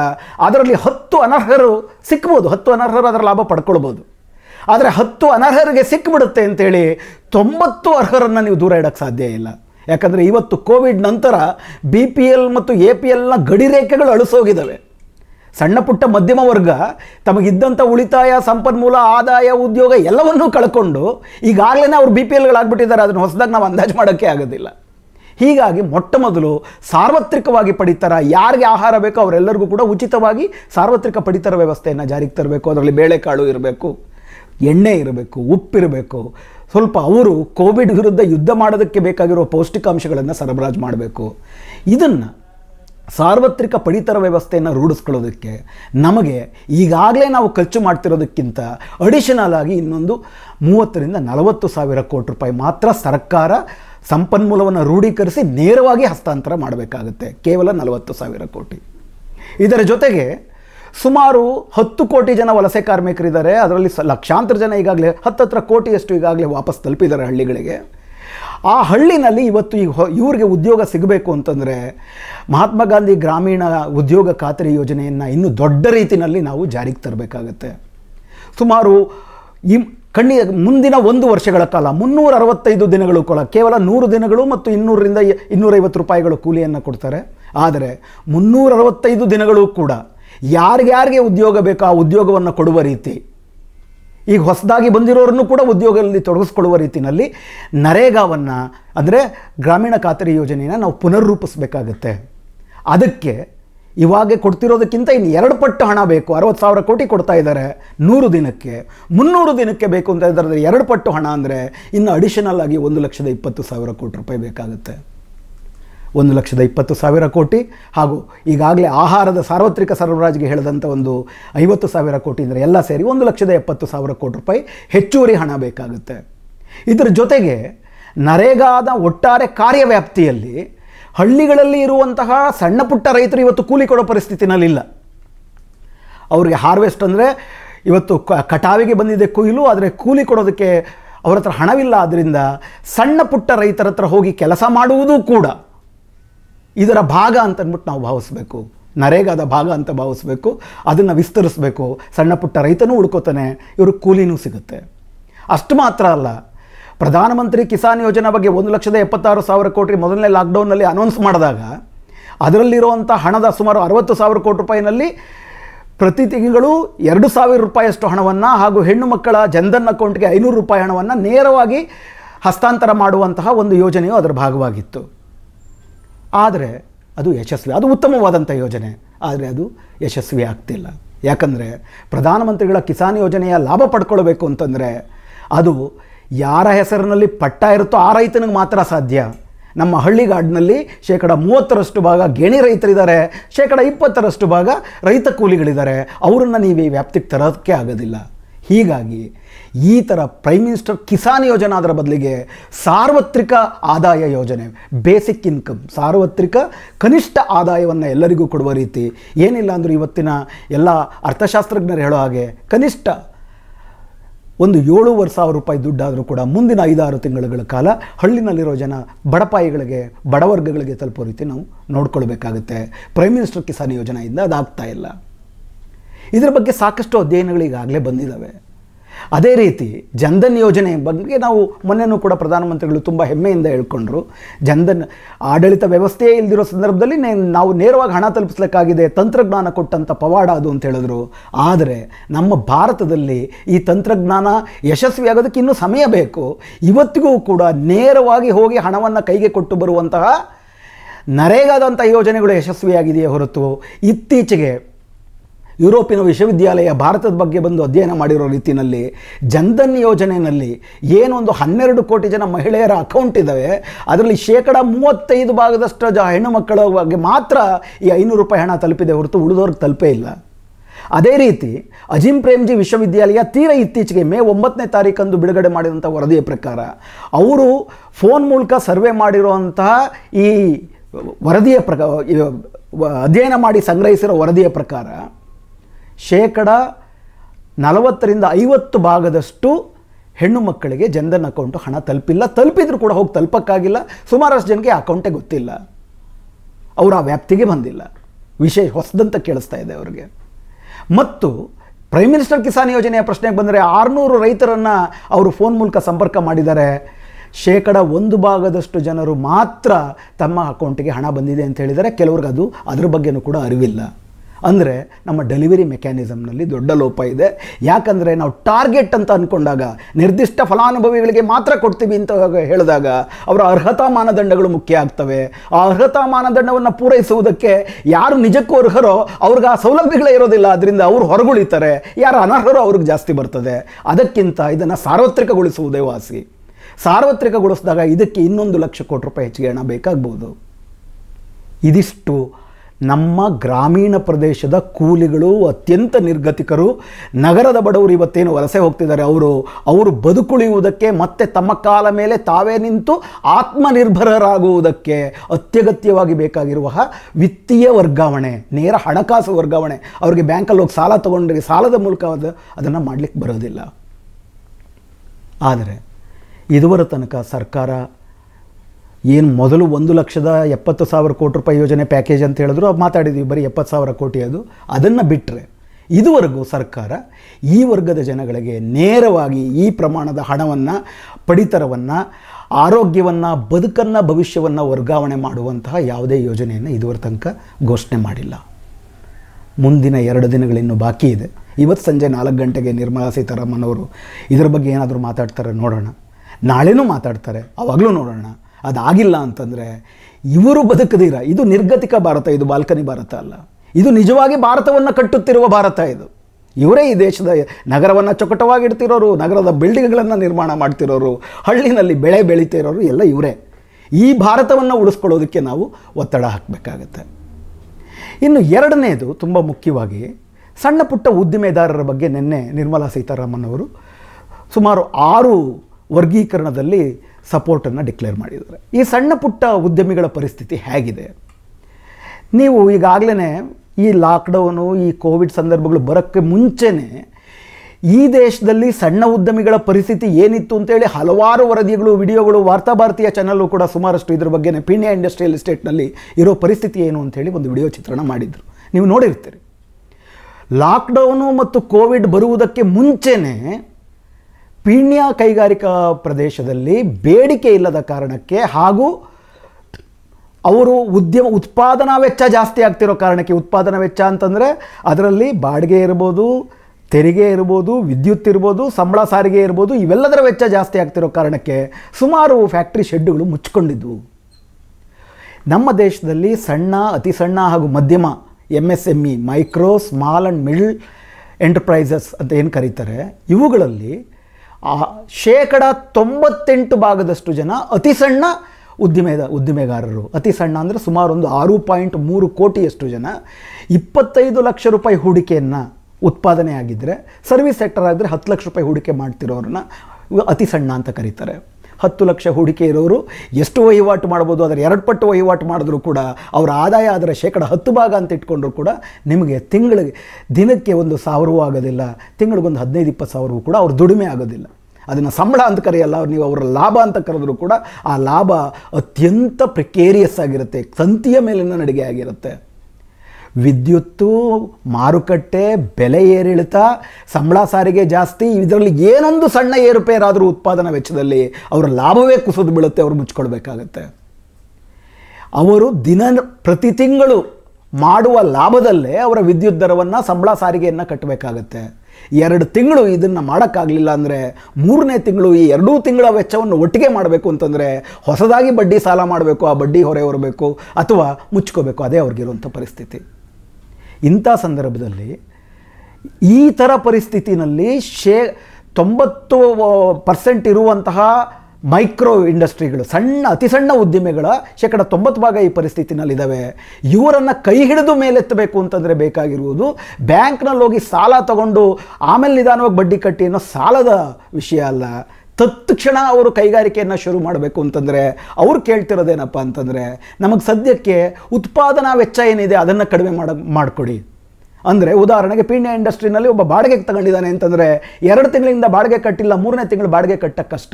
ಅದರಲ್ಲಿ ಹತ್ತು ಅನರ್ಹರು ಸಿಕ್ಬೋದು ಹತ್ತು ಅನರ್ಹರು ಅದರ ಲಾಭ ಪಡ್ಕೊಳ್ಬೋದು ಆದರೆ ಹತ್ತು ಅನರ್ಹರಿಗೆ ಸಿಕ್ಕಿಬಿಡುತ್ತೆ ಅಂತೇಳಿ ತೊಂಬತ್ತು ಅರ್ಹರನ್ನು ನೀವು ದೂರ ಇಡೋಕ್ಕೆ ಸಾಧ್ಯ ಇಲ್ಲ ಯಾಕಂದರೆ ಇವತ್ತು ಕೋವಿಡ್ ನಂತರ ಬಿ ಪಿ ಎಲ್ ಮತ್ತು ಎ ಪಿ ಎಲ್ನ ರೇಖೆಗಳು ಅಳಿಸೋಗಿದ್ದಾವೆ ಸಣ್ಣ ಪುಟ್ಟ ಮಧ್ಯಮ ವರ್ಗ ತಮಗಿದ್ದಂಥ ಉಳಿತಾಯ ಸಂಪನ್ಮೂಲ ಆದಾಯ ಉದ್ಯೋಗ ಎಲ್ಲವನ್ನೂ ಕಳ್ಕೊಂಡು ಈಗಾಗಲೇ ಅವರು ಬಿ ಪಿ ಎಲ್ಗಳಾಗ್ಬಿಟ್ಟಿದ್ದಾರೆ ಅದನ್ನು ಹೊಸದಾಗಿ ನಾವು ಅಂದಾಜು ಮಾಡೋಕ್ಕೆ ಆಗೋದಿಲ್ಲ ಹೀಗಾಗಿ ಮೊಟ್ಟ ಮೊದಲು ಸಾರ್ವತ್ರಿಕವಾಗಿ ಪಡಿತರ ಯಾರಿಗೆ ಆಹಾರ ಬೇಕೋ ಅವರೆಲ್ಲರಿಗೂ ಕೂಡ ಉಚಿತವಾಗಿ ಸಾರ್ವತ್ರಿಕ ಪಡಿತರ ವ್ಯವಸ್ಥೆಯನ್ನು ಜಾರಿಗೆ ತರಬೇಕು ಅದರಲ್ಲಿ ಬೇಳೆಕಾಳು ಇರಬೇಕು ಎಣ್ಣೆ ಇರಬೇಕು ಉಪ್ಪಿರಬೇಕು ಸ್ವಲ್ಪ ಅವರು ಕೋವಿಡ್ ವಿರುದ್ಧ ಯುದ್ಧ ಮಾಡೋದಕ್ಕೆ ಬೇಕಾಗಿರುವ ಪೌಷ್ಟಿಕಾಂಶಗಳನ್ನು ಸರಬರಾಜು ಮಾಡಬೇಕು ಇದನ್ನು ಸಾರ್ವತ್ರಿಕ ಪಡಿತರ ವ್ಯವಸ್ಥೆಯನ್ನು ರೂಢಿಸ್ಕೊಳ್ಳೋದಕ್ಕೆ ನಮಗೆ ಈಗಾಗಲೇ ನಾವು ಖರ್ಚು ಮಾಡ್ತಿರೋದಕ್ಕಿಂತ ಅಡಿಷನಲ್ ಆಗಿ ಇನ್ನೊಂದು ಮೂವತ್ತರಿಂದ ನಲವತ್ತು ಸಾವಿರ ಕೋಟಿ ರೂಪಾಯಿ ಮಾತ್ರ ಸರ್ಕಾರ ಸಂಪನ್ಮೂಲವನ್ನು ರೂಢೀಕರಿಸಿ ನೇರವಾಗಿ ಹಸ್ತಾಂತರ ಮಾಡಬೇಕಾಗುತ್ತೆ ಕೇವಲ ನಲವತ್ತು ಸಾವಿರ ಕೋಟಿ ಇದರ ಜೊತೆಗೆ ಸುಮಾರು ಹತ್ತು ಕೋಟಿ ಜನ ವಲಸೆ ಕಾರ್ಮಿಕರಿದ್ದಾರೆ ಅದರಲ್ಲಿ ಲಕ್ಷಾಂತರ ಜನ ಈಗಾಗಲೇ ಹತ್ತತ್ರ ಕೋಟಿಯಷ್ಟು ಈಗಾಗಲೇ ವಾಪಸ್ ತಲುಪಿದ್ದಾರೆ ಹಳ್ಳಿಗಳಿಗೆ ಆ ಹಳ್ಳಿನಲ್ಲಿ ಇವತ್ತು ಈ ಇವರಿಗೆ ಉದ್ಯೋಗ ಸಿಗಬೇಕು ಅಂತಂದರೆ ಮಹಾತ್ಮ ಗಾಂಧಿ ಗ್ರಾಮೀಣ ಉದ್ಯೋಗ ಖಾತರಿ ಯೋಜನೆಯನ್ನು ಇನ್ನೂ ದೊಡ್ಡ ರೀತಿಯಲ್ಲಿ ನಾವು ಜಾರಿಗೆ ತರಬೇಕಾಗತ್ತೆ ಸುಮಾರು ಈ ಕಣ್ಣಿ ಮುಂದಿನ ಒಂದು ವರ್ಷಗಳ ಕಾಲ ಮುನ್ನೂರ ಅರವತ್ತೈದು ದಿನಗಳು ಕೂಡ ಕೇವಲ ನೂರು ದಿನಗಳು ಮತ್ತು ಇನ್ನೂರರಿಂದ ಇನ್ನೂರೈವತ್ತು ರೂಪಾಯಿಗಳು ಕೂಲಿಯನ್ನು ಕೊಡ್ತಾರೆ ಆದರೆ ಮುನ್ನೂರ ಅರವತ್ತೈದು ದಿನಗಳು ಕೂಡ ಯಾರಿಗ್ಯಾರಿಗೆ ಉದ್ಯೋಗ ಬೇಕೋ ಆ ಉದ್ಯೋಗವನ್ನು ಕೊಡುವ ರೀತಿ ಈಗ ಹೊಸದಾಗಿ ಬಂದಿರೋರನ್ನು ಕೂಡ ಉದ್ಯೋಗದಲ್ಲಿ ತೊಡಗಿಸ್ಕೊಳ್ಳುವ ರೀತಿಯಲ್ಲಿ ನರೇಗಾವನ್ನು ಅಂದರೆ ಗ್ರಾಮೀಣ ಖಾತರಿ ಯೋಜನೆಯನ್ನು ನಾವು ಪುನರ್ರೂಪಿಸಬೇಕಾಗತ್ತೆ ಅದಕ್ಕೆ ಇವಾಗೆ ಕೊಡ್ತಿರೋದಕ್ಕಿಂತ ಇನ್ನು ಎರಡು ಪಟ್ಟು ಹಣ ಬೇಕು ಅರವತ್ತು ಸಾವಿರ ಕೋಟಿ ಕೊಡ್ತಾ ಇದ್ದಾರೆ ನೂರು ದಿನಕ್ಕೆ ಮುನ್ನೂರು ದಿನಕ್ಕೆ ಬೇಕು ಅಂತ ಇದ್ದಾರೆ ಎರಡು ಪಟ್ಟು ಹಣ ಅಂದರೆ ಇನ್ನು ಅಡಿಷನಲ್ ಆಗಿ ಒಂದು ಲಕ್ಷದ ಇಪ್ಪತ್ತು ಸಾವಿರ ಕೋಟಿ ರೂಪಾಯಿ ಬೇಕಾಗುತ್ತೆ ಒಂದು ಲಕ್ಷದ ಇಪ್ಪತ್ತು ಸಾವಿರ ಕೋಟಿ ಹಾಗೂ ಈಗಾಗಲೇ ಆಹಾರದ ಸಾರ್ವತ್ರಿಕ ಸರಬರಾಜಿಗೆ ಹೇಳಿದಂಥ ಒಂದು ಐವತ್ತು ಸಾವಿರ ಕೋಟಿ ಅಂದರೆ ಎಲ್ಲ ಸೇರಿ ಒಂದು ಲಕ್ಷದ ಎಪ್ಪತ್ತು ಸಾವಿರ ಕೋಟಿ ರೂಪಾಯಿ ಹೆಚ್ಚುವರಿ ಹಣ ಬೇಕಾಗುತ್ತೆ ಇದರ ಜೊತೆಗೆ ನರೇಗಾದ ಒಟ್ಟಾರೆ ಕಾರ್ಯವ್ಯಾಪ್ತಿಯಲ್ಲಿ ಹಳ್ಳಿಗಳಲ್ಲಿ ಇರುವಂತಹ ಸಣ್ಣ ಪುಟ್ಟ ರೈತರು ಇವತ್ತು ಕೂಲಿ ಕೊಡೋ ಪರಿಸ್ಥಿತಿನಲ್ಲಿಲ್ಲ ಅವರಿಗೆ ಹಾರ್ವೆಸ್ಟ್ ಅಂದರೆ ಇವತ್ತು ಕಟಾವಿಗೆ ಬಂದಿದೆ ಕೊಯ್ಲು ಆದರೆ ಕೂಲಿ ಕೊಡೋದಕ್ಕೆ ಅವರ ಹತ್ರ ಹಣವಿಲ್ಲ ಆದ್ದರಿಂದ ಸಣ್ಣ ಪುಟ್ಟ ರೈತರ ಹತ್ರ ಹೋಗಿ ಕೆಲಸ ಮಾಡುವುದೂ ಕೂಡ ಇದರ ಭಾಗ ಅಂತ ಅಂದ್ಬಿಟ್ಟು ನಾವು ಭಾವಿಸ್ಬೇಕು ನರೇಗಾದ ಭಾಗ ಅಂತ ಭಾವಿಸ್ಬೇಕು ಅದನ್ನು ವಿಸ್ತರಿಸ್ಬೇಕು ಸಣ್ಣ ಪುಟ್ಟ ರೈತನೂ ಹುಡ್ಕೋತಾನೆ ಇವ್ರಿಗೆ ಕೂಲಿನೂ ಸಿಗುತ್ತೆ ಅಷ್ಟು ಮಾತ್ರ ಅಲ್ಲ ಪ್ರಧಾನಮಂತ್ರಿ ಕಿಸಾನ್ ಯೋಜನೆ ಬಗ್ಗೆ ಒಂದು ಲಕ್ಷದ ಎಪ್ಪತ್ತಾರು ಸಾವಿರ ಕೋಟಿ ಮೊದಲನೇ ಲಾಕ್ಡೌನ್ನಲ್ಲಿ ಅನೌನ್ಸ್ ಮಾಡಿದಾಗ ಅದರಲ್ಲಿರುವಂಥ ಹಣದ ಸುಮಾರು ಅರವತ್ತು ಸಾವಿರ ಕೋಟಿ ರೂಪಾಯಿನಲ್ಲಿ ಪ್ರತಿ ತಿಂಗಳು ಎರಡು ಸಾವಿರ ರೂಪಾಯಿಯಷ್ಟು ಹಣವನ್ನು ಹಾಗೂ ಹೆಣ್ಣು ಮಕ್ಕಳ ಜನ್ಧನ್ ಅಕೌಂಟ್ಗೆ ಐನೂರು ರೂಪಾಯಿ ಹಣವನ್ನು ನೇರವಾಗಿ ಹಸ್ತಾಂತರ ಮಾಡುವಂತಹ ಒಂದು ಯೋಜನೆಯು ಅದರ ಭಾಗವಾಗಿತ್ತು ಆದರೆ ಅದು ಯಶಸ್ವಿ ಅದು ಉತ್ತಮವಾದಂಥ ಯೋಜನೆ ಆದರೆ ಅದು ಯಶಸ್ವಿ ಆಗ್ತಿಲ್ಲ ಯಾಕಂದರೆ ಪ್ರಧಾನಮಂತ್ರಿಗಳ ಕಿಸಾನ್ ಯೋಜನೆಯ ಲಾಭ ಪಡ್ಕೊಳ್ಬೇಕು ಅಂತಂದರೆ ಅದು ಯಾರ ಹೆಸರಿನಲ್ಲಿ ಪಟ್ಟ ಇರುತ್ತೋ ಆ ರೈತನಿಗೆ ಮಾತ್ರ ಸಾಧ್ಯ ನಮ್ಮ ಹಳ್ಳಿಗಾಡಿನಲ್ಲಿ ಶೇಕಡ ಮೂವತ್ತರಷ್ಟು ಭಾಗ ಗೇಣಿ ರೈತರಿದ್ದಾರೆ ಶೇಕಡ ಇಪ್ಪತ್ತರಷ್ಟು ಭಾಗ ರೈತ ಕೂಲಿಗಳಿದ್ದಾರೆ ಅವರನ್ನು ನೀವು ಈ ವ್ಯಾಪ್ತಿಗೆ ತರೋದಕ್ಕೆ ಆಗೋದಿಲ್ಲ ಹೀಗಾಗಿ ಈ ಥರ ಪ್ರೈಮ್ ಮಿನಿಸ್ಟರ್ ಕಿಸಾನ್ ಯೋಜನೆ ಅದರ ಬದಲಿಗೆ ಸಾರ್ವತ್ರಿಕ ಆದಾಯ ಯೋಜನೆ ಬೇಸಿಕ್ ಇನ್ಕಮ್ ಸಾರ್ವತ್ರಿಕ ಕನಿಷ್ಠ ಆದಾಯವನ್ನು ಎಲ್ಲರಿಗೂ ಕೊಡುವ ರೀತಿ ಏನಿಲ್ಲ ಅಂದರೂ ಇವತ್ತಿನ ಎಲ್ಲ ಅರ್ಥಶಾಸ್ತ್ರಜ್ಞರು ಹೇಳೋ ಹಾಗೆ ಕನಿಷ್ಠ ಒಂದು ಏಳುವರೆ ಸಾವಿರ ರೂಪಾಯಿ ದುಡ್ಡಾದರೂ ಕೂಡ ಮುಂದಿನ ಐದಾರು ತಿಂಗಳುಗಳ ಕಾಲ ಹಳ್ಳಿನಲ್ಲಿರೋ ಜನ ಬಡಪಾಯಿಗಳಿಗೆ ಬಡವರ್ಗಗಳಿಗೆ ತಲುಪೋ ರೀತಿ ನಾವು ನೋಡ್ಕೊಳ್ಬೇಕಾಗುತ್ತೆ ಪ್ರೈಮ್ ಮಿನಿಸ್ಟರ್ ಕಿಸಾನ್ ಯೋಜನೆಯಿಂದ ಅದಾಗ್ತಾ ಇಲ್ಲ ಇದರ ಬಗ್ಗೆ ಸಾಕಷ್ಟು ಅಧ್ಯಯನಗಳು ಈಗಾಗಲೇ ಬಂದಿದ್ದಾವೆ ಅದೇ ರೀತಿ ಜನ್ಧನ್ ಯೋಜನೆ ಬಗ್ಗೆ ನಾವು ಮೊನ್ನೆನೂ ಕೂಡ ಪ್ರಧಾನಮಂತ್ರಿಗಳು ತುಂಬ ಹೆಮ್ಮೆಯಿಂದ ಹೇಳ್ಕೊಂಡ್ರು ಜನ್ಧನ್ ಆಡಳಿತ ವ್ಯವಸ್ಥೆಯೇ ಇಲ್ದಿರೋ ಸಂದರ್ಭದಲ್ಲಿ ನಾವು ನೇರವಾಗಿ ಹಣ ತಲುಪಿಸ್ಲಿಕ್ಕಾಗಿದೆ ತಂತ್ರಜ್ಞಾನ ಕೊಟ್ಟಂಥ ಪವಾಡ ಅದು ಅಂತ ಹೇಳಿದ್ರು ಆದರೆ ನಮ್ಮ ಭಾರತದಲ್ಲಿ ಈ ತಂತ್ರಜ್ಞಾನ ಯಶಸ್ವಿಯಾಗೋದಕ್ಕೆ ಇನ್ನೂ ಸಮಯ ಬೇಕು ಇವತ್ತಿಗೂ ಕೂಡ ನೇರವಾಗಿ ಹೋಗಿ ಹಣವನ್ನು ಕೈಗೆ ಕೊಟ್ಟು ಬರುವಂತಹ ನರೇಗಾದಂಥ ಯೋಜನೆಗಳು ಯಶಸ್ವಿಯಾಗಿದೆಯೇ ಹೊರತು ಇತ್ತೀಚೆಗೆ ಯುರೋಪಿನ ವಿಶ್ವವಿದ್ಯಾಲಯ ಭಾರತದ ಬಗ್ಗೆ ಬಂದು ಅಧ್ಯಯನ ಮಾಡಿರೋ ರೀತಿಯಲ್ಲಿ ಜನ್ಧನ್ ಯೋಜನೆಯಲ್ಲಿ ಏನೊಂದು ಹನ್ನೆರಡು ಕೋಟಿ ಜನ ಮಹಿಳೆಯರ ಅಕೌಂಟ್ ಇದ್ದಾವೆ ಅದರಲ್ಲಿ ಶೇಕಡ ಮೂವತ್ತೈದು ಭಾಗದಷ್ಟು ಜ ಹೆಣ್ಣು ಮಕ್ಕಳ ಬಗ್ಗೆ ಮಾತ್ರ ಈ ಐನೂರು ರೂಪಾಯಿ ಹಣ ತಲುಪಿದೆ ಹೊರತು ಉಳಿದವ್ರಿಗೆ ತಲುಪೇ ಇಲ್ಲ ಅದೇ ರೀತಿ ಅಜಿಂ ಪ್ರೇಮ್ಜಿ ವಿಶ್ವವಿದ್ಯಾಲಯ ತೀರ ಇತ್ತೀಚೆಗೆ ಮೇ ಒಂಬತ್ತನೇ ತಾರೀಕಂದು ಬಿಡುಗಡೆ ಮಾಡಿದಂಥ ವರದಿಯ ಪ್ರಕಾರ ಅವರು ಫೋನ್ ಮೂಲಕ ಸರ್ವೆ ಮಾಡಿರುವಂತಹ ಈ ವರದಿಯ ಪ್ರಕ ಅಧ್ಯಯನ ಮಾಡಿ ಸಂಗ್ರಹಿಸಿರೋ ವರದಿಯ ಪ್ರಕಾರ ಶೇಕಡ ನಲವತ್ತರಿಂದ ಐವತ್ತು ಭಾಗದಷ್ಟು ಹೆಣ್ಣು ಮಕ್ಕಳಿಗೆ ಜನ್ಧನ್ ಅಕೌಂಟು ಹಣ ತಲುಪಿಲ್ಲ ತಲುಪಿದ್ರು ಕೂಡ ಹೋಗಿ ತಲುಪಕ್ಕಾಗಿಲ್ಲ ಸುಮಾರಷ್ಟು ಜನಕ್ಕೆ ಅಕೌಂಟೇ ಗೊತ್ತಿಲ್ಲ ಅವರ ಆ ವ್ಯಾಪ್ತಿಗೆ ಬಂದಿಲ್ಲ ವಿಶೇಷ ಹೊಸದಂತ ಕೇಳಿಸ್ತಾ ಇದೆ ಅವರಿಗೆ ಮತ್ತು ಪ್ರೈಮ್ ಮಿನಿಸ್ಟರ್ ಕಿಸಾನ್ ಯೋಜನೆಯ ಪ್ರಶ್ನೆಗೆ ಬಂದರೆ ಆರುನೂರು ರೈತರನ್ನು ಅವರು ಫೋನ್ ಮೂಲಕ ಸಂಪರ್ಕ ಮಾಡಿದ್ದಾರೆ ಶೇಕಡ ಒಂದು ಭಾಗದಷ್ಟು ಜನರು ಮಾತ್ರ ತಮ್ಮ ಅಕೌಂಟಿಗೆ ಹಣ ಬಂದಿದೆ ಅಂತ ಹೇಳಿದರೆ ಕೆಲವ್ರಿಗೆ ಅದು ಅದ್ರ ಬಗ್ಗೆನೂ ಕೂಡ ಅರಿವಿಲ್ಲ ಅಂದರೆ ನಮ್ಮ ಡೆಲಿವರಿ ಮೆಕ್ಯಾನಿಸಮ್ನಲ್ಲಿ ದೊಡ್ಡ ಲೋಪ ಇದೆ ಯಾಕಂದರೆ ನಾವು ಟಾರ್ಗೆಟ್ ಅಂತ ಅಂದ್ಕೊಂಡಾಗ ನಿರ್ದಿಷ್ಟ ಫಲಾನುಭವಿಗಳಿಗೆ ಮಾತ್ರ ಕೊಡ್ತೀವಿ ಅಂತ ಹೇಳಿದಾಗ ಅವರ ಅರ್ಹತಾ ಮಾನದಂಡಗಳು ಮುಖ್ಯ ಆಗ್ತವೆ ಆ ಅರ್ಹತಾ ಮಾನದಂಡವನ್ನು ಪೂರೈಸುವುದಕ್ಕೆ ಯಾರು ನಿಜಕ್ಕೂ ಅರ್ಹರೋ ಅವ್ರಿಗೆ ಆ ಸೌಲಭ್ಯಗಳೇ ಇರೋದಿಲ್ಲ ಅದರಿಂದ ಅವರು ಹೊರಗುಳಿತಾರೆ ಯಾರು ಅನರ್ಹರೋ ಅವ್ರಿಗೆ ಜಾಸ್ತಿ ಬರ್ತದೆ ಅದಕ್ಕಿಂತ ಇದನ್ನು ಸಾರ್ವತ್ರಿಕಗೊಳಿಸುವುದೇ ವಾಸಿ ಸಾರ್ವತ್ರಿಕಗೊಳಿಸಿದಾಗ ಇದಕ್ಕೆ ಇನ್ನೊಂದು ಲಕ್ಷ ಕೋಟಿ ರೂಪಾಯಿ ಹೆಚ್ಚಿಗೆ ಹಣ ಬೇಕಾಗ್ಬೋದು ಇದಿಷ್ಟು ನಮ್ಮ ಗ್ರಾಮೀಣ ಪ್ರದೇಶದ ಕೂಲಿಗಳು ಅತ್ಯಂತ ನಿರ್ಗತಿಕರು ನಗರದ ಬಡವರು ಇವತ್ತೇನು ವಲಸೆ ಹೋಗ್ತಿದ್ದಾರೆ ಅವರು ಅವರು ಬದುಕುಳಿಯುವುದಕ್ಕೆ ಮತ್ತೆ ತಮ್ಮ ಕಾಲ ಮೇಲೆ ತಾವೇ ನಿಂತು ಆತ್ಮನಿರ್ಭರರಾಗುವುದಕ್ಕೆ ಅತ್ಯಗತ್ಯವಾಗಿ ಬೇಕಾಗಿರುವ ವಿತ್ತೀಯ ವರ್ಗಾವಣೆ ನೇರ ಹಣಕಾಸು ವರ್ಗಾವಣೆ ಅವರಿಗೆ ಬ್ಯಾಂಕಲ್ಲಿ ಹೋಗಿ ಸಾಲ ತೊಗೊಂಡ್ರೆ ಸಾಲದ ಮೂಲಕ ಅದು ಅದನ್ನು ಮಾಡಲಿಕ್ಕೆ ಬರೋದಿಲ್ಲ ಆದರೆ ಇದುವರ ತನಕ ಸರ್ಕಾರ ಏನು ಮೊದಲು ಒಂದು ಲಕ್ಷದ ಎಪ್ಪತ್ತು ಸಾವಿರ ಕೋಟಿ ರೂಪಾಯಿ ಯೋಜನೆ ಪ್ಯಾಕೇಜ್ ಅಂತ ಹೇಳಿದ್ರು ಅವ್ರು ಮಾತಾಡಿದ್ವಿ ಬರೀ ಎಪ್ಪತ್ತು ಸಾವಿರ ಕೋಟಿ ಅದು ಅದನ್ನು ಬಿಟ್ಟರೆ ಇದುವರೆಗೂ ಸರ್ಕಾರ ಈ ವರ್ಗದ ಜನಗಳಿಗೆ ನೇರವಾಗಿ ಈ ಪ್ರಮಾಣದ ಹಣವನ್ನು ಪಡಿತರವನ್ನು ಆರೋಗ್ಯವನ್ನು ಬದುಕನ್ನು ಭವಿಷ್ಯವನ್ನು ವರ್ಗಾವಣೆ ಮಾಡುವಂತಹ ಯಾವುದೇ ಯೋಜನೆಯನ್ನು ಇದುವರೆ ತನಕ ಘೋಷಣೆ ಮಾಡಿಲ್ಲ ಮುಂದಿನ ಎರಡು ದಿನಗಳಿನ್ನು ಬಾಕಿ ಇದೆ ಇವತ್ತು ಸಂಜೆ ನಾಲ್ಕು ಗಂಟೆಗೆ ನಿರ್ಮಲಾ ಸೀತಾರಾಮನ್ ಅವರು ಇದರ ಬಗ್ಗೆ ಏನಾದರೂ ಮಾತಾಡ್ತಾರೆ ನೋಡೋಣ ನಾಳೆನೂ ಮಾತಾಡ್ತಾರೆ ಆವಾಗಲೂ ನೋಡೋಣ ಅದಾಗಿಲ್ಲ ಅಂತಂದರೆ ಇವರು ಬದುಕದಿರ ಇದು ನಿರ್ಗತಿಕ ಭಾರತ ಇದು ಬಾಲ್ಕನಿ ಭಾರತ ಅಲ್ಲ ಇದು ನಿಜವಾಗಿ ಭಾರತವನ್ನು ಕಟ್ಟುತ್ತಿರುವ ಭಾರತ ಇದು ಇವರೇ ಈ ದೇಶದ ನಗರವನ್ನು ಚೊಕಟವಾಗಿಡ್ತಿರೋರು ನಗರದ ಬಿಲ್ಡಿಂಗ್ಗಳನ್ನು ನಿರ್ಮಾಣ ಮಾಡ್ತಿರೋರು ಹಳ್ಳಿನಲ್ಲಿ ಬೆಳೆ ಬೆಳೀತಿರೋರು ಎಲ್ಲ ಇವರೇ ಈ ಭಾರತವನ್ನು ಉಳಿಸ್ಕೊಳ್ಳೋದಕ್ಕೆ ನಾವು ಒತ್ತಡ ಹಾಕಬೇಕಾಗತ್ತೆ ಇನ್ನು ಎರಡನೇದು ತುಂಬ ಮುಖ್ಯವಾಗಿ ಸಣ್ಣ ಪುಟ್ಟ ಉದ್ದಿಮೆದಾರರ ಬಗ್ಗೆ ನಿನ್ನೆ ನಿರ್ಮಲಾ ಸೀತಾರಾಮನ್ ಅವರು ಸುಮಾರು ಆರು ವರ್ಗೀಕರಣದಲ್ಲಿ ಸಪೋರ್ಟನ್ನು ಡಿಕ್ಲೇರ್ ಮಾಡಿದ್ದಾರೆ ಈ ಸಣ್ಣ ಪುಟ್ಟ ಉದ್ಯಮಿಗಳ ಪರಿಸ್ಥಿತಿ ಹೇಗಿದೆ ನೀವು ಈಗಾಗಲೇ ಈ ಲಾಕ್ಡೌನು ಈ ಕೋವಿಡ್ ಸಂದರ್ಭಗಳು ಬರೋಕ್ಕೆ ಮುಂಚೆನೇ ಈ ದೇಶದಲ್ಲಿ ಸಣ್ಣ ಉದ್ಯಮಿಗಳ ಪರಿಸ್ಥಿತಿ ಏನಿತ್ತು ಅಂತೇಳಿ ಹಲವಾರು ವರದಿಗಳು ವಿಡಿಯೋಗಳು ವಾರ್ತಾ ಭಾರತೀಯ ಚಾನಲ್ಲು ಕೂಡ ಸುಮಾರಷ್ಟು ಇದ್ರ ಬಗ್ಗೆ ಪಿಂಡಿಯಾ ಇಂಡಸ್ಟ್ರಿಯಲ್ ಎಸ್ಟೇಟ್ನಲ್ಲಿ ಇರೋ ಪರಿಸ್ಥಿತಿ ಏನು ಅಂತೇಳಿ ಒಂದು ವಿಡಿಯೋ ಚಿತ್ರಣ ಮಾಡಿದರು ನೀವು ನೋಡಿರ್ತೀರಿ ಲಾಕ್ಡೌನು ಮತ್ತು ಕೋವಿಡ್ ಬರುವುದಕ್ಕೆ ಮುಂಚೆನೇ ಪೀಣ್ಯ ಕೈಗಾರಿಕಾ ಪ್ರದೇಶದಲ್ಲಿ ಬೇಡಿಕೆ ಇಲ್ಲದ ಕಾರಣಕ್ಕೆ ಹಾಗೂ ಅವರು ಉದ್ಯಮ ಉತ್ಪಾದನಾ ವೆಚ್ಚ ಜಾಸ್ತಿ ಆಗ್ತಿರೋ ಕಾರಣಕ್ಕೆ ಉತ್ಪಾದನಾ ವೆಚ್ಚ ಅಂತಂದರೆ ಅದರಲ್ಲಿ ಬಾಡಿಗೆ ಇರ್ಬೋದು ತೆರಿಗೆ ಇರ್ಬೋದು ವಿದ್ಯುತ್ ಇರ್ಬೋದು ಸಂಬಳ ಸಾರಿಗೆ ಇರ್ಬೋದು ಇವೆಲ್ಲದರ ವೆಚ್ಚ ಜಾಸ್ತಿ ಆಗ್ತಿರೋ ಕಾರಣಕ್ಕೆ ಸುಮಾರು ಫ್ಯಾಕ್ಟ್ರಿ ಶೆಡ್ಡುಗಳು ಮುಚ್ಚಿಕೊಂಡಿದ್ವು ನಮ್ಮ ದೇಶದಲ್ಲಿ ಸಣ್ಣ ಅತಿ ಸಣ್ಣ ಹಾಗೂ ಮಧ್ಯಮ M S M E micro small and middle enterprises ಅಂತ ಏನು ಕರೀತಾರೆ ಇವುಗಳಲ್ಲಿ ಆ ಶೇಕಡ ತೊಂಬತ್ತೆಂಟು ಭಾಗದಷ್ಟು ಜನ ಅತಿ ಸಣ್ಣ ಉದ್ದಿಮೆದ ಉದ್ದಿಮೆಗಾರರು ಅತಿ ಸಣ್ಣ ಅಂದರೆ ಸುಮಾರು ಒಂದು ಆರು ಪಾಯಿಂಟ್ ಮೂರು ಕೋಟಿಯಷ್ಟು ಜನ ಇಪ್ಪತ್ತೈದು ಲಕ್ಷ ರೂಪಾಯಿ ಹೂಡಿಕೆಯನ್ನು ಉತ್ಪಾದನೆ ಆಗಿದ್ದರೆ ಸರ್ವಿಸ್ ಸೆಕ್ಟರ್ ಆದರೆ ಹತ್ತು ಲಕ್ಷ ರೂಪಾಯಿ ಹೂಡಿಕೆ ಮಾಡ್ತಿರೋರನ್ನ ಅತಿ ಸಣ್ಣ ಅಂತ ಕರೀತಾರೆ ಹತ್ತು ಲಕ್ಷ ಹೂಡಿಕೆ ಇರೋರು ಎಷ್ಟು ವಹಿವಾಟು ಮಾಡ್ಬೋದು ಅದರ ಎರಡು ಪಟ್ಟು ವಹಿವಾಟು ಮಾಡಿದ್ರೂ ಕೂಡ ಅವರ ಆದಾಯ ಅದರ ಶೇಕಡ ಹತ್ತು ಭಾಗ ಅಂತ ಇಟ್ಕೊಂಡ್ರೂ ಕೂಡ ನಿಮಗೆ ತಿಂಗಳಿಗೆ ದಿನಕ್ಕೆ ಒಂದು ಸಾವಿರವೂ ಆಗೋದಿಲ್ಲ ತಿಂಗಳಿಗೊಂದು ಹದಿನೈದು ಇಪ್ಪತ್ತು ಸಾವಿರವೂ ಕೂಡ ಅವ್ರು ದುಡಿಮೆ ಆಗೋದಿಲ್ಲ ಅದನ್ನು ಸಂಬಳ ಅಂತ ಕರೆಯಲ್ಲ ನೀವು ಅವರ ಲಾಭ ಅಂತ ಕರೆದರೂ ಕೂಡ ಆ ಲಾಭ ಅತ್ಯಂತ ಪ್ರಿಕೇರಿಯಸ್ ಆಗಿರುತ್ತೆ ತಂತಿಯ ಮೇಲಿನ ನಡಿಗೆ ಆಗಿರುತ್ತೆ ವಿದ್ಯುತ್ತು ಮಾರುಕಟ್ಟೆ ಬೆಲೆ ಏರಿಳಿತ ಸಂಬಳ ಸಾರಿಗೆ ಜಾಸ್ತಿ ಇದರಲ್ಲಿ ಏನೊಂದು ಸಣ್ಣ ಏರುಪೇರಾದರೂ ಉತ್ಪಾದನಾ ವೆಚ್ಚದಲ್ಲಿ ಅವರ ಲಾಭವೇ ಕುಸಿದು ಬೀಳುತ್ತೆ ಅವರು ಮುಚ್ಕೊಳ್ಬೇಕಾಗತ್ತೆ ಅವರು ದಿನ ಪ್ರತಿ ತಿಂಗಳು ಮಾಡುವ ಲಾಭದಲ್ಲೇ ಅವರ ವಿದ್ಯುತ್ ದರವನ್ನು ಸಂಬಳ ಸಾರಿಗೆಯನ್ನು ಕಟ್ಟಬೇಕಾಗತ್ತೆ ಎರಡು ತಿಂಗಳು ಇದನ್ನು ಮಾಡೋಕ್ಕಾಗಲಿಲ್ಲ ಅಂದರೆ ಮೂರನೇ ತಿಂಗಳು ಈ ಎರಡೂ ತಿಂಗಳ ವೆಚ್ಚವನ್ನು ಒಟ್ಟಿಗೆ ಮಾಡಬೇಕು ಅಂತಂದರೆ ಹೊಸದಾಗಿ ಬಡ್ಡಿ ಸಾಲ ಮಾಡಬೇಕು ಆ ಬಡ್ಡಿ ಹೊರೆ ಹೊರಬೇಕು ಅಥವಾ ಮುಚ್ಕೋಬೇಕು ಅದೇ ಅವ್ರಿಗಿರುವಂಥ ಪರಿಸ್ಥಿತಿ ಇಂಥ ಸಂದರ್ಭದಲ್ಲಿ ಈ ಥರ ಪರಿಸ್ಥಿತಿನಲ್ಲಿ ಶೇ ತೊಂಬತ್ತು ಪರ್ಸೆಂಟ್ ಇರುವಂತಹ ಮೈಕ್ರೋ ಇಂಡಸ್ಟ್ರಿಗಳು ಸಣ್ಣ ಅತಿ ಸಣ್ಣ ಉದ್ದಿಮೆಗಳ ಶೇಕಡ ತೊಂಬತ್ತು ಭಾಗ ಈ ಪರಿಸ್ಥಿತಿನಲ್ಲಿದ್ದಾವೆ ಇವರನ್ನು ಕೈ ಹಿಡಿದು ಮೇಲೆತ್ತಬೇಕು ಅಂತಂದರೆ ಬೇಕಾಗಿರುವುದು ಬ್ಯಾಂಕ್ನಲ್ಲಿ ಹೋಗಿ ಸಾಲ ತಗೊಂಡು ಆಮೇಲೆ ನಿಧಾನವಾಗಿ ಬಡ್ಡಿ ಕಟ್ಟಿ ಅನ್ನೋ ಸಾಲದ ವಿಷಯ ಅಲ್ಲ ತತ್ಕ್ಷಣ ಅವರು ಕೈಗಾರಿಕೆಯನ್ನು ಶುರು ಮಾಡಬೇಕು ಅಂತಂದರೆ ಅವ್ರು ಕೇಳ್ತಿರೋದೇನಪ್ಪ ಅಂತಂದರೆ ನಮಗೆ ಸದ್ಯಕ್ಕೆ ಉತ್ಪಾದನಾ ವೆಚ್ಚ ಏನಿದೆ ಅದನ್ನು ಕಡಿಮೆ ಮಾಡ ಮಾಡಿಕೊಡಿ ಅಂದರೆ ಉದಾಹರಣೆಗೆ ಪೀಣ್ಯ ಇಂಡಸ್ಟ್ರಿನಲ್ಲಿ ಒಬ್ಬ ಬಾಡಿಗೆಗೆ ತಗೊಂಡಿದ್ದಾನೆ ಅಂತಂದರೆ ಎರಡು ತಿಂಗಳಿಂದ ಬಾಡಿಗೆ ಕಟ್ಟಿಲ್ಲ ಮೂರನೇ ತಿಂಗಳು ಬಾಡಿಗೆ ಕಟ್ಟಕ್ಕೆ ಕಷ್ಟ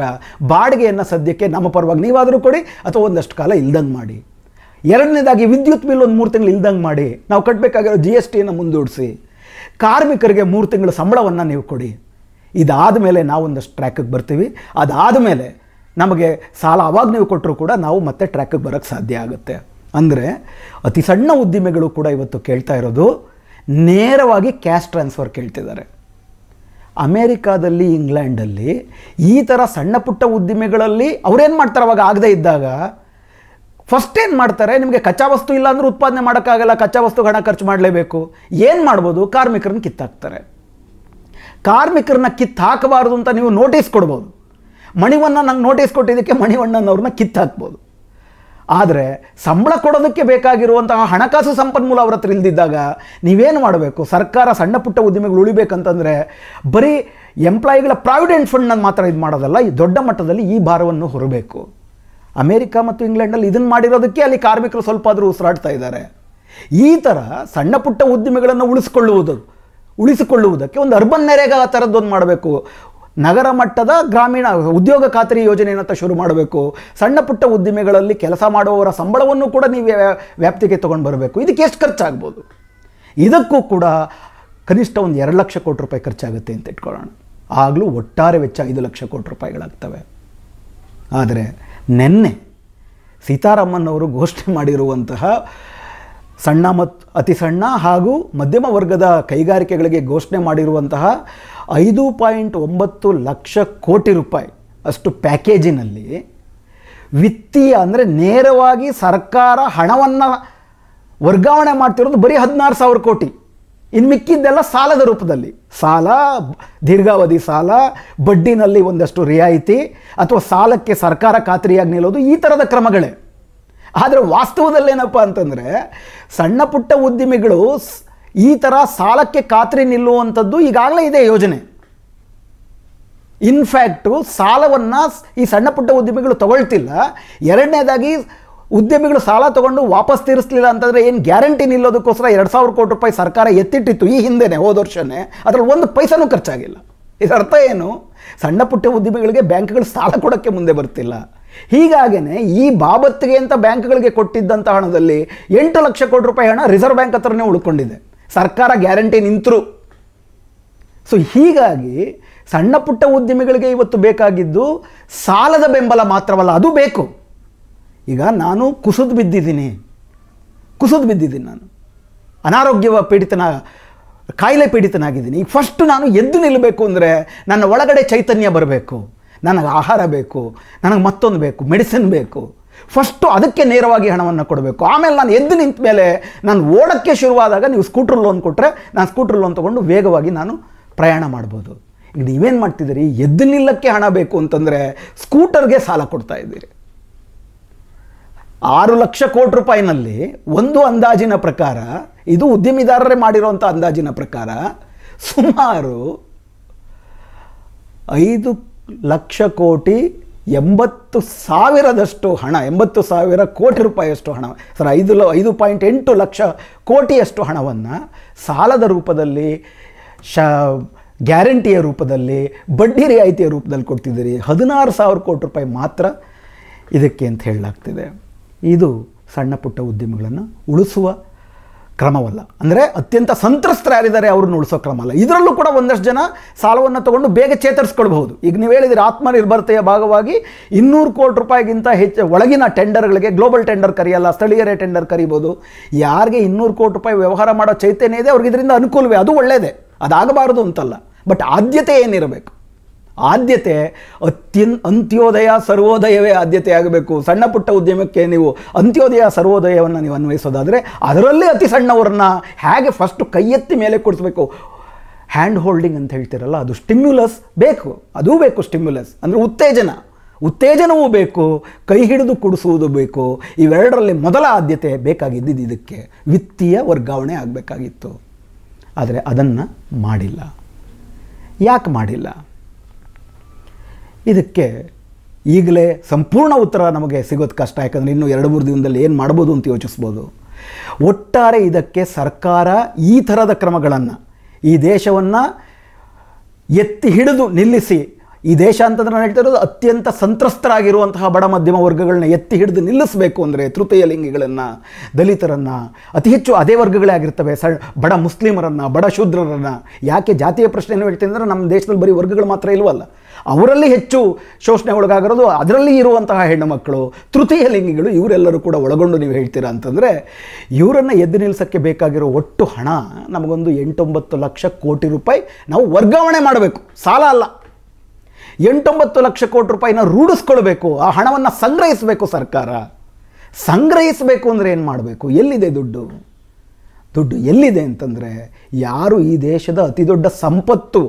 ಬಾಡಿಗೆಯನ್ನು ಸದ್ಯಕ್ಕೆ ನಮ್ಮ ಪರವಾಗಿ ನೀವಾದರೂ ಕೊಡಿ ಅಥವಾ ಒಂದಷ್ಟು ಕಾಲ ಇಲ್ದಂಗೆ ಮಾಡಿ ಎರಡನೇದಾಗಿ ವಿದ್ಯುತ್ ಬಿಲ್ ಒಂದು ಮೂರು ತಿಂಗಳು ಇಲ್ದಂಗೆ ಮಾಡಿ ನಾವು ಕಟ್ಟಬೇಕಾಗಿರೋ ಜಿ ಎಸ್ ಟಿಯನ್ನು ಮುಂದೂಡಿಸಿ ಕಾರ್ಮಿಕರಿಗೆ ಮೂರು ತಿಂಗಳ ಸಂಬಳವನ್ನು ನೀವು ಕೊಡಿ ಇದಾದ ಮೇಲೆ ನಾವು ಒಂದಷ್ಟು ಟ್ರ್ಯಾಕಿಗೆ ಬರ್ತೀವಿ ಅದಾದ ಮೇಲೆ ನಮಗೆ ಸಾಲ ಆವಾಗ ನೀವು ಕೊಟ್ಟರು ಕೂಡ ನಾವು ಮತ್ತೆ ಟ್ರ್ಯಾಕಿಗೆ ಬರೋಕ್ಕೆ ಸಾಧ್ಯ ಆಗುತ್ತೆ ಅಂದರೆ ಅತಿ ಸಣ್ಣ ಉದ್ದಿಮೆಗಳು ಕೂಡ ಇವತ್ತು ಕೇಳ್ತಾ ಇರೋದು ನೇರವಾಗಿ ಕ್ಯಾಶ್ ಟ್ರಾನ್ಸ್ಫರ್ ಕೇಳ್ತಿದ್ದಾರೆ ಅಮೇರಿಕಾದಲ್ಲಿ ಇಂಗ್ಲೆಂಡಲ್ಲಿ ಈ ಥರ ಸಣ್ಣ ಪುಟ್ಟ ಉದ್ದಿಮೆಗಳಲ್ಲಿ ಅವ್ರೇನು ಮಾಡ್ತಾರೆ ಅವಾಗ ಆಗದೇ ಇದ್ದಾಗ ಫಸ್ಟ್ ಏನು ಮಾಡ್ತಾರೆ ನಿಮಗೆ ಕಚ್ಚಾ ವಸ್ತು ಇಲ್ಲ ಉತ್ಪಾದನೆ ಮಾಡೋಕ್ಕಾಗಲ್ಲ ಕಚ್ಚಾ ವಸ್ತು ಹಣ ಖರ್ಚು ಮಾಡಲೇಬೇಕು ಏನು ಮಾಡ್ಬೋದು ಕಾರ್ಮಿಕರನ್ನ ಕಿತ್ತಾಕ್ತಾರೆ ಕಾರ್ಮಿಕರನ್ನ ಕಿತ್ತು ಹಾಕಬಾರ್ದು ಅಂತ ನೀವು ನೋಟಿಸ್ ಕೊಡ್ಬೋದು ಮಣಿವನ್ನು ನಂಗೆ ನೋಟಿಸ್ ಕೊಟ್ಟಿದ್ದಕ್ಕೆ ಮಣಿವಣ್ಣನವ್ರನ್ನ ಕಿತ್ತು ಹಾಕ್ಬೋದು ಆದರೆ ಸಂಬಳ ಕೊಡೋದಕ್ಕೆ ಬೇಕಾಗಿರುವಂತಹ ಹಣಕಾಸು ಸಂಪನ್ಮೂಲ ಅವ್ರ ಹತ್ರ ಇಲ್ದಿದ್ದಾಗ ನೀವೇನು ಮಾಡಬೇಕು ಸರ್ಕಾರ ಸಣ್ಣ ಪುಟ್ಟ ಉದ್ಯಮಿಗಳು ಉಳಿಬೇಕಂತಂದರೆ ಬರೀ ಎಂಪ್ಲಾಯಿಗಳ ಪ್ರಾವಿಡೆಂಟ್ ಫಂಡ್ನ ಮಾತ್ರ ಇದು ಮಾಡೋದಲ್ಲ ಈ ದೊಡ್ಡ ಮಟ್ಟದಲ್ಲಿ ಈ ಭಾರವನ್ನು ಹೊರಬೇಕು ಅಮೇರಿಕ ಮತ್ತು ಇಂಗ್ಲೆಂಡಲ್ಲಿ ಇದನ್ನು ಮಾಡಿರೋದಕ್ಕೆ ಅಲ್ಲಿ ಕಾರ್ಮಿಕರು ಸ್ವಲ್ಪ ಆದರೂ ಉಸಿರಾಡ್ತಾ ಇದ್ದಾರೆ ಈ ಥರ ಸಣ್ಣ ಪುಟ್ಟ ಉದ್ಯಮಿಗಳನ್ನು ಉಳಿಸ್ಕೊಳ್ಳುವುದು ಉಳಿಸಿಕೊಳ್ಳುವುದಕ್ಕೆ ಒಂದು ಅರ್ಬನ್ ನೆರೆಗ ಆ ಥರದ್ದೊಂದು ಮಾಡಬೇಕು ನಗರ ಮಟ್ಟದ ಗ್ರಾಮೀಣ ಉದ್ಯೋಗ ಖಾತರಿ ಯೋಜನೆಯನ್ನು ಶುರು ಮಾಡಬೇಕು ಸಣ್ಣ ಪುಟ್ಟ ಉದ್ದಿಮೆಗಳಲ್ಲಿ ಕೆಲಸ ಮಾಡುವವರ ಸಂಬಳವನ್ನು ಕೂಡ ನೀವು ವ್ಯಾಪ್ತಿಗೆ ತೊಗೊಂಡು ಬರಬೇಕು ಇದಕ್ಕೆ ಎಷ್ಟು ಖರ್ಚಾಗ್ಬೋದು ಇದಕ್ಕೂ ಕೂಡ ಕನಿಷ್ಠ ಒಂದು ಎರಡು ಲಕ್ಷ ಕೋಟಿ ರೂಪಾಯಿ ಖರ್ಚಾಗುತ್ತೆ ಅಂತ ಇಟ್ಕೊಳ್ಳೋಣ ಆಗಲೂ ಒಟ್ಟಾರೆ ವೆಚ್ಚ ಐದು ಲಕ್ಷ ಕೋಟಿ ರೂಪಾಯಿಗಳಾಗ್ತವೆ ಆದರೆ ನಿನ್ನೆ ಸೀತಾರಾಮನ್ ಅವರು ಘೋಷಣೆ ಮಾಡಿರುವಂತಹ ಸಣ್ಣ ಮತ್ತು ಅತಿ ಸಣ್ಣ ಹಾಗೂ ಮಧ್ಯಮ ವರ್ಗದ ಕೈಗಾರಿಕೆಗಳಿಗೆ ಘೋಷಣೆ ಮಾಡಿರುವಂತಹ ಐದು ಪಾಯಿಂಟ್ ಒಂಬತ್ತು ಲಕ್ಷ ಕೋಟಿ ರೂಪಾಯಿ ಅಷ್ಟು ಪ್ಯಾಕೇಜಿನಲ್ಲಿ ವಿತ್ತೀಯ ಅಂದರೆ ನೇರವಾಗಿ ಸರ್ಕಾರ ಹಣವನ್ನು ವರ್ಗಾವಣೆ ಮಾಡ್ತಿರೋದು ಬರೀ ಹದಿನಾರು ಸಾವಿರ ಕೋಟಿ ಇನ್ನು ಮಿಕ್ಕಿದ್ದೆಲ್ಲ ಸಾಲದ ರೂಪದಲ್ಲಿ ಸಾಲ ದೀರ್ಘಾವಧಿ ಸಾಲ ಬಡ್ಡಿನಲ್ಲಿ ಒಂದಷ್ಟು ರಿಯಾಯಿತಿ ಅಥವಾ ಸಾಲಕ್ಕೆ ಸರ್ಕಾರ ಖಾತ್ರಿಯಾಗಿ ನಿಲ್ಲೋದು ಈ ಥರದ ಕ್ರಮಗಳೇ ಆದರೆ ಏನಪ್ಪ ಅಂತಂದರೆ ಸಣ್ಣ ಪುಟ್ಟ ಉದ್ಯಮಿಗಳು ಈ ಥರ ಸಾಲಕ್ಕೆ ಖಾತ್ರಿ ನಿಲ್ಲುವಂಥದ್ದು ಈಗಾಗಲೇ ಇದೆ ಯೋಜನೆ ಇನ್ಫ್ಯಾಕ್ಟು ಸಾಲವನ್ನು ಈ ಸಣ್ಣ ಪುಟ್ಟ ಉದ್ಯಮಿಗಳು ತಗೊಳ್ತಿಲ್ಲ ಎರಡನೇದಾಗಿ ಉದ್ಯಮಿಗಳು ಸಾಲ ತೊಗೊಂಡು ವಾಪಸ್ ತೀರಿಸಲಿಲ್ಲ ಅಂತಂದರೆ ಏನು ಗ್ಯಾರಂಟಿ ನಿಲ್ಲೋದಕ್ಕೋಸ್ಕರ ಎರಡು ಸಾವಿರ ಕೋಟಿ ರೂಪಾಯಿ ಸರ್ಕಾರ ಎತ್ತಿಟ್ಟಿತ್ತು ಈ ಹಿಂದೆನೇ ಹೋದ ವರ್ಷನೇ ಅದರಲ್ಲಿ ಒಂದು ಪೈಸನೂ ಖರ್ಚಾಗಿಲ್ಲ ಇದರ ಅರ್ಥ ಏನು ಸಣ್ಣ ಪುಟ್ಟ ಉದ್ಯಮಿಗಳಿಗೆ ಬ್ಯಾಂಕ್ಗಳು ಸಾಲ ಕೊಡೋಕ್ಕೆ ಮುಂದೆ ಬರ್ತಿಲ್ಲ ಹೀಗಾಗೇನೆ ಈ ಬಾಬತ್ತಿಗೆ ಅಂತ ಬ್ಯಾಂಕ್ಗಳಿಗೆ ಕೊಟ್ಟಿದ್ದಂಥ ಹಣದಲ್ಲಿ ಎಂಟು ಲಕ್ಷ ಕೋಟಿ ರೂಪಾಯಿ ಹಣ ರಿಸರ್ವ್ ಬ್ಯಾಂಕ್ ಹತ್ರನೇ ಉಳ್ಕೊಂಡಿದೆ ಸರ್ಕಾರ ಗ್ಯಾರಂಟಿ ನಿಂತರು ಸೊ ಹೀಗಾಗಿ ಸಣ್ಣ ಪುಟ್ಟ ಉದ್ಯಮಿಗಳಿಗೆ ಇವತ್ತು ಬೇಕಾಗಿದ್ದು ಸಾಲದ ಬೆಂಬಲ ಮಾತ್ರವಲ್ಲ ಅದು ಬೇಕು ಈಗ ನಾನು ಕುಸಿದು ಬಿದ್ದಿದ್ದೀನಿ ಕುಸಿದು ಬಿದ್ದಿದ್ದೀನಿ ನಾನು ಅನಾರೋಗ್ಯ ಪೀಡಿತನ ಕಾಯಿಲೆ ಪೀಡಿತನಾಗಿದ್ದೀನಿ ಈಗ ಫಸ್ಟ್ ನಾನು ಎದ್ದು ನಿಲ್ಲಬೇಕು ಅಂದರೆ ನನ್ನ ಒಳಗಡೆ ಚೈತನ್ಯ ಬರಬೇಕು ನನಗೆ ಆಹಾರ ಬೇಕು ನನಗೆ ಮತ್ತೊಂದು ಬೇಕು ಮೆಡಿಸಿನ್ ಬೇಕು ಫಸ್ಟು ಅದಕ್ಕೆ ನೇರವಾಗಿ ಹಣವನ್ನು ಕೊಡಬೇಕು ಆಮೇಲೆ ನಾನು ಎದ್ದು ನಿಂತ ಮೇಲೆ ನಾನು ಓಡೋಕ್ಕೆ ಶುರುವಾದಾಗ ನೀವು ಸ್ಕೂಟ್ರ್ ಲೋನ್ ಕೊಟ್ಟರೆ ನಾನು ಸ್ಕೂಟ್ರ್ ಲೋನ್ ತೊಗೊಂಡು ವೇಗವಾಗಿ ನಾನು ಪ್ರಯಾಣ ಮಾಡ್ಬೋದು ಈಗ ನೀವೇನು ಮಾಡ್ತಿದ್ದೀರಿ ಎದ್ದು ನಿಲ್ಲಕ್ಕೆ ಹಣ ಬೇಕು ಅಂತಂದರೆ ಸ್ಕೂಟರ್ಗೆ ಸಾಲ ಕೊಡ್ತಾ ಇದ್ದೀರಿ ಆರು ಲಕ್ಷ ಕೋಟಿ ರೂಪಾಯಿನಲ್ಲಿ ಒಂದು ಅಂದಾಜಿನ ಪ್ರಕಾರ ಇದು ಉದ್ಯಮಿದಾರರೇ ಮಾಡಿರೋವಂಥ ಅಂದಾಜಿನ ಪ್ರಕಾರ ಸುಮಾರು ಐದು ಲಕ್ಷ ಕೋಟಿ ಎಂಬತ್ತು ಸಾವಿರದಷ್ಟು ಹಣ ಎಂಬತ್ತು ಸಾವಿರ ಕೋಟಿ ರೂಪಾಯಿಯಷ್ಟು ಹಣ ಸರ್ ಐದು ಐದು ಪಾಯಿಂಟ್ ಎಂಟು ಲಕ್ಷ ಕೋಟಿಯಷ್ಟು ಹಣವನ್ನು ಸಾಲದ ರೂಪದಲ್ಲಿ ಶ ಗ್ಯಾರಂಟಿಯ ರೂಪದಲ್ಲಿ ಬಡ್ಡಿ ರಿಯಾಯಿತಿಯ ರೂಪದಲ್ಲಿ ಕೊಡ್ತಿದ್ದೀರಿ ಹದಿನಾರು ಸಾವಿರ ಕೋಟಿ ರೂಪಾಯಿ ಮಾತ್ರ ಇದಕ್ಕೆ ಅಂತ ಹೇಳಲಾಗ್ತಿದೆ ಇದು ಸಣ್ಣ ಪುಟ್ಟ ಉದ್ಯಮಗಳನ್ನು ಉಳಿಸುವ ಕ್ರಮವಲ್ಲ ಅಂದರೆ ಅತ್ಯಂತ ಸಂತ್ರಸ್ತರಾರಿದ್ದಾರೆ ಅವ್ರನ್ನ ಉಳಿಸೋ ಕ್ರಮ ಅಲ್ಲ ಇದರಲ್ಲೂ ಕೂಡ ಒಂದಷ್ಟು ಜನ ಸಾಲವನ್ನು ತಗೊಂಡು ಬೇಗ ಚೇತರಿಸ್ಕೊಳ್ಬಹುದು ಈಗ ನೀವು ಹೇಳಿದಿರಿ ಆತ್ಮನಿರ್ಭರತೆಯ ಭಾಗವಾಗಿ ಇನ್ನೂರು ಕೋಟಿ ರೂಪಾಯಿಗಿಂತ ಹೆಚ್ಚು ಒಳಗಿನ ಟೆಂಡರ್ಗಳಿಗೆ ಗ್ಲೋಬಲ್ ಟೆಂಡರ್ ಕರೆಯಲ್ಲ ಸ್ಥಳೀಯರೇ ಟೆಂಡರ್ ಕರಿಬೋದು ಯಾರಿಗೆ ಇನ್ನೂರು ಕೋಟಿ ರೂಪಾಯಿ ವ್ಯವಹಾರ ಮಾಡೋ ಚೈತನ್ಯ ಇದೆ ಅವ್ರಿಗೆ ಇದರಿಂದ ಅನುಕೂಲವೇ ಅದು ಒಳ್ಳೆಯದೇ ಅದಾಗಬಾರದು ಅಂತಲ್ಲ ಬಟ್ ಆದ್ಯತೆ ಏನಿರಬೇಕು ಆದ್ಯತೆ ಅತ್ಯನ್ ಅಂತ್ಯೋದಯ ಸರ್ವೋದಯವೇ ಆದ್ಯತೆ ಆಗಬೇಕು ಸಣ್ಣ ಪುಟ್ಟ ಉದ್ಯಮಕ್ಕೆ ನೀವು ಅಂತ್ಯೋದಯ ಸರ್ವೋದಯವನ್ನು ನೀವು ಅನ್ವಯಿಸೋದಾದರೆ ಅದರಲ್ಲೇ ಅತಿ ಸಣ್ಣವ್ರನ್ನ ಹೇಗೆ ಫಸ್ಟು ಕೈ ಎತ್ತಿ ಮೇಲೆ ಕೊಡಿಸ್ಬೇಕು ಹ್ಯಾಂಡ್ ಹೋಲ್ಡಿಂಗ್ ಅಂತ ಹೇಳ್ತೀರಲ್ಲ ಅದು ಸ್ಟಿಮ್ಯುಲಸ್ ಬೇಕು ಅದೂ ಬೇಕು ಸ್ಟಿಮ್ಯುಲಸ್ ಅಂದರೆ ಉತ್ತೇಜನ ಉತ್ತೇಜನವೂ ಬೇಕು ಕೈ ಹಿಡಿದು ಕೊಡಿಸುವುದು ಬೇಕು ಇವೆರಡರಲ್ಲಿ ಮೊದಲ ಆದ್ಯತೆ ಬೇಕಾಗಿದ್ದು ಇದಕ್ಕೆ ವಿತ್ತೀಯ ವರ್ಗಾವಣೆ ಆಗಬೇಕಾಗಿತ್ತು ಆದರೆ ಅದನ್ನು ಮಾಡಿಲ್ಲ ಯಾಕೆ ಮಾಡಿಲ್ಲ ಇದಕ್ಕೆ ಈಗಲೇ ಸಂಪೂರ್ಣ ಉತ್ತರ ನಮಗೆ ಸಿಗೋದು ಕಷ್ಟ ಯಾಕಂದರೆ ಇನ್ನೂ ಎರಡು ಮೂರು ದಿನದಲ್ಲಿ ಏನು ಮಾಡ್ಬೋದು ಅಂತ ಯೋಚಿಸ್ಬೋದು ಒಟ್ಟಾರೆ ಇದಕ್ಕೆ ಸರ್ಕಾರ ಈ ಥರದ ಕ್ರಮಗಳನ್ನು ಈ ದೇಶವನ್ನು ಎತ್ತಿ ಹಿಡಿದು ನಿಲ್ಲಿಸಿ ಈ ದೇಶ ಅಂತಂದ್ರೆ ನಾನು ಹೇಳ್ತಾ ಇರೋದು ಅತ್ಯಂತ ಸಂತ್ರಸ್ತರಾಗಿರುವಂತಹ ಬಡ ಮಧ್ಯಮ ವರ್ಗಗಳನ್ನ ಎತ್ತಿ ಹಿಡಿದು ನಿಲ್ಲಿಸಬೇಕು ಅಂದರೆ ತೃತೀಯ ಲಿಂಗಿಗಳನ್ನು ದಲಿತರನ್ನು ಅತಿ ಹೆಚ್ಚು ಅದೇ ವರ್ಗಗಳೇ ಆಗಿರ್ತವೆ ಸ ಬಡ ಮುಸ್ಲಿಮರನ್ನು ಬಡ ಶೂದ್ರರನ್ನು ಯಾಕೆ ಜಾತಿಯ ಏನು ಹೇಳ್ತೀನಿ ಅಂದರೆ ನಮ್ಮ ದೇಶದಲ್ಲಿ ಬರೀ ವರ್ಗಗಳು ಮಾತ್ರ ಇಲ್ವಲ್ಲ ಅವರಲ್ಲಿ ಹೆಚ್ಚು ಶೋಷಣೆ ಒಳಗಾಗಿರೋದು ಅದರಲ್ಲಿ ಇರುವಂತಹ ಹೆಣ್ಣು ಮಕ್ಕಳು ತೃತೀಯ ಲಿಂಗಿಗಳು ಇವರೆಲ್ಲರೂ ಕೂಡ ಒಳಗೊಂಡು ನೀವು ಹೇಳ್ತೀರಾ ಅಂತಂದರೆ ಇವರನ್ನು ಎದ್ದು ನಿಲ್ಲಿಸೋಕ್ಕೆ ಬೇಕಾಗಿರೋ ಒಟ್ಟು ಹಣ ನಮಗೊಂದು ಎಂಟೊಂಬತ್ತು ಲಕ್ಷ ಕೋಟಿ ರೂಪಾಯಿ ನಾವು ವರ್ಗಾವಣೆ ಮಾಡಬೇಕು ಸಾಲ ಅಲ್ಲ ಎಂಟೊಂಬತ್ತು ಲಕ್ಷ ಕೋಟಿ ರೂಪಾಯಿನ ರೂಢಿಸ್ಕೊಳ್ಬೇಕು ಆ ಹಣವನ್ನು ಸಂಗ್ರಹಿಸಬೇಕು ಸರ್ಕಾರ ಸಂಗ್ರಹಿಸಬೇಕು ಅಂದರೆ ಏನು ಮಾಡಬೇಕು ಎಲ್ಲಿದೆ ದುಡ್ಡು ದುಡ್ಡು ಎಲ್ಲಿದೆ ಅಂತಂದರೆ ಯಾರು ಈ ದೇಶದ ಅತಿ ದೊಡ್ಡ ಸಂಪತ್ತು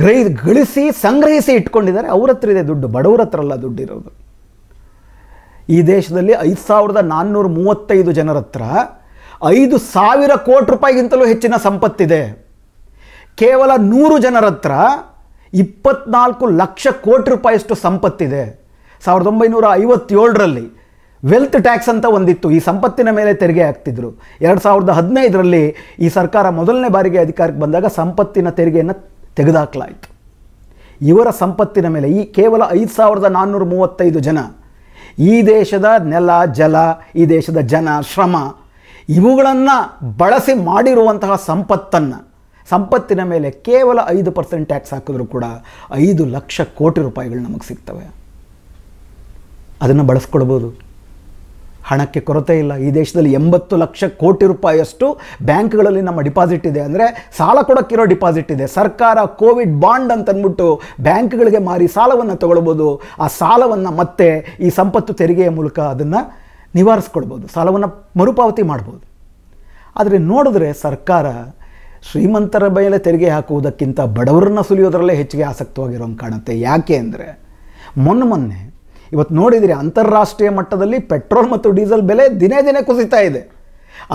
ಗ್ರಹಿ ಗಳಿಸಿ ಸಂಗ್ರಹಿಸಿ ಇಟ್ಕೊಂಡಿದ್ದಾರೆ ಅವ್ರ ಹತ್ರ ಇದೆ ದುಡ್ಡು ಬಡವ್ರ ಹತ್ರ ಅಲ್ಲ ದುಡ್ಡಿರೋದು ಈ ದೇಶದಲ್ಲಿ ಐದು ಸಾವಿರದ ನಾನ್ನೂರ ಮೂವತ್ತೈದು ಜನರ ಹತ್ರ ಐದು ಸಾವಿರ ಕೋಟಿ ರೂಪಾಯಿಗಿಂತಲೂ ಹೆಚ್ಚಿನ ಸಂಪತ್ತಿದೆ ಕೇವಲ ನೂರು ಜನರ ಹತ್ರ ಇಪ್ಪತ್ನಾಲ್ಕು ಲಕ್ಷ ಕೋಟಿ ರೂಪಾಯಿಯಷ್ಟು ಸಂಪತ್ತಿದೆ ಸಾವಿರದ ಒಂಬೈನೂರ ಐವತ್ತೇಳರಲ್ಲಿ ವೆಲ್ತ್ ಟ್ಯಾಕ್ಸ್ ಅಂತ ಒಂದಿತ್ತು ಈ ಸಂಪತ್ತಿನ ಮೇಲೆ ತೆರಿಗೆ ಹಾಕ್ತಿದ್ರು ಎರಡು ಸಾವಿರದ ಹದಿನೈದರಲ್ಲಿ ಈ ಸರ್ಕಾರ ಮೊದಲನೇ ಬಾರಿಗೆ ಅಧಿಕಾರಕ್ಕೆ ಬಂದಾಗ ಸಂಪತ್ತಿನ ತೆರಿಗೆಯನ್ನು ತೆಗೆದುಹಾಕಲಾಯಿತು ಇವರ ಸಂಪತ್ತಿನ ಮೇಲೆ ಈ ಕೇವಲ ಐದು ಸಾವಿರದ ನಾನ್ನೂರ ಮೂವತ್ತೈದು ಜನ ಈ ದೇಶದ ನೆಲ ಜಲ ಈ ದೇಶದ ಜನ ಶ್ರಮ ಇವುಗಳನ್ನು ಬಳಸಿ ಮಾಡಿರುವಂತಹ ಸಂಪತ್ತನ್ನು ಸಂಪತ್ತಿನ ಮೇಲೆ ಕೇವಲ ಐದು ಪರ್ಸೆಂಟ್ ಟ್ಯಾಕ್ಸ್ ಹಾಕಿದ್ರೂ ಕೂಡ ಐದು ಲಕ್ಷ ಕೋಟಿ ರೂಪಾಯಿಗಳು ನಮಗೆ ಸಿಗ್ತವೆ ಅದನ್ನು ಬಳಸ್ಕೊಡ್ಬೋದು ಹಣಕ್ಕೆ ಕೊರತೆ ಇಲ್ಲ ಈ ದೇಶದಲ್ಲಿ ಎಂಬತ್ತು ಲಕ್ಷ ಕೋಟಿ ರೂಪಾಯಿಯಷ್ಟು ಬ್ಯಾಂಕ್ಗಳಲ್ಲಿ ನಮ್ಮ ಡಿಪಾಸಿಟ್ ಇದೆ ಅಂದರೆ ಸಾಲ ಕೊಡೋಕ್ಕಿರೋ ಡಿಪಾಸಿಟ್ ಇದೆ ಸರ್ಕಾರ ಕೋವಿಡ್ ಬಾಂಡ್ ಅಂತಂದ್ಬಿಟ್ಟು ಬ್ಯಾಂಕ್ಗಳಿಗೆ ಮಾರಿ ಸಾಲವನ್ನು ತಗೊಳ್ಬೋದು ಆ ಸಾಲವನ್ನು ಮತ್ತೆ ಈ ಸಂಪತ್ತು ತೆರಿಗೆಯ ಮೂಲಕ ಅದನ್ನು ನಿವಾರಿಸ್ಕೊಳ್ಬೋದು ಸಾಲವನ್ನು ಮರುಪಾವತಿ ಮಾಡ್ಬೋದು ಆದರೆ ನೋಡಿದ್ರೆ ಸರ್ಕಾರ ಶ್ರೀಮಂತರ ಮೇಲೆ ತೆರಿಗೆ ಹಾಕುವುದಕ್ಕಿಂತ ಬಡವರನ್ನ ಸುಲಿಯೋದರಲ್ಲೇ ಹೆಚ್ಚಿಗೆ ಆಸಕ್ತವಾಗಿರೋಂಗೆ ಕಾಣುತ್ತೆ ಯಾಕೆ ಅಂದರೆ ಮೊನ್ನೆ ಮೊನ್ನೆ ಇವತ್ತು ನೋಡಿದರೆ ಅಂತಾರಾಷ್ಟ್ರೀಯ ಮಟ್ಟದಲ್ಲಿ ಪೆಟ್ರೋಲ್ ಮತ್ತು ಡೀಸೆಲ್ ಬೆಲೆ ದಿನೇ ದಿನೇ ಕುಸಿತಾ ಇದೆ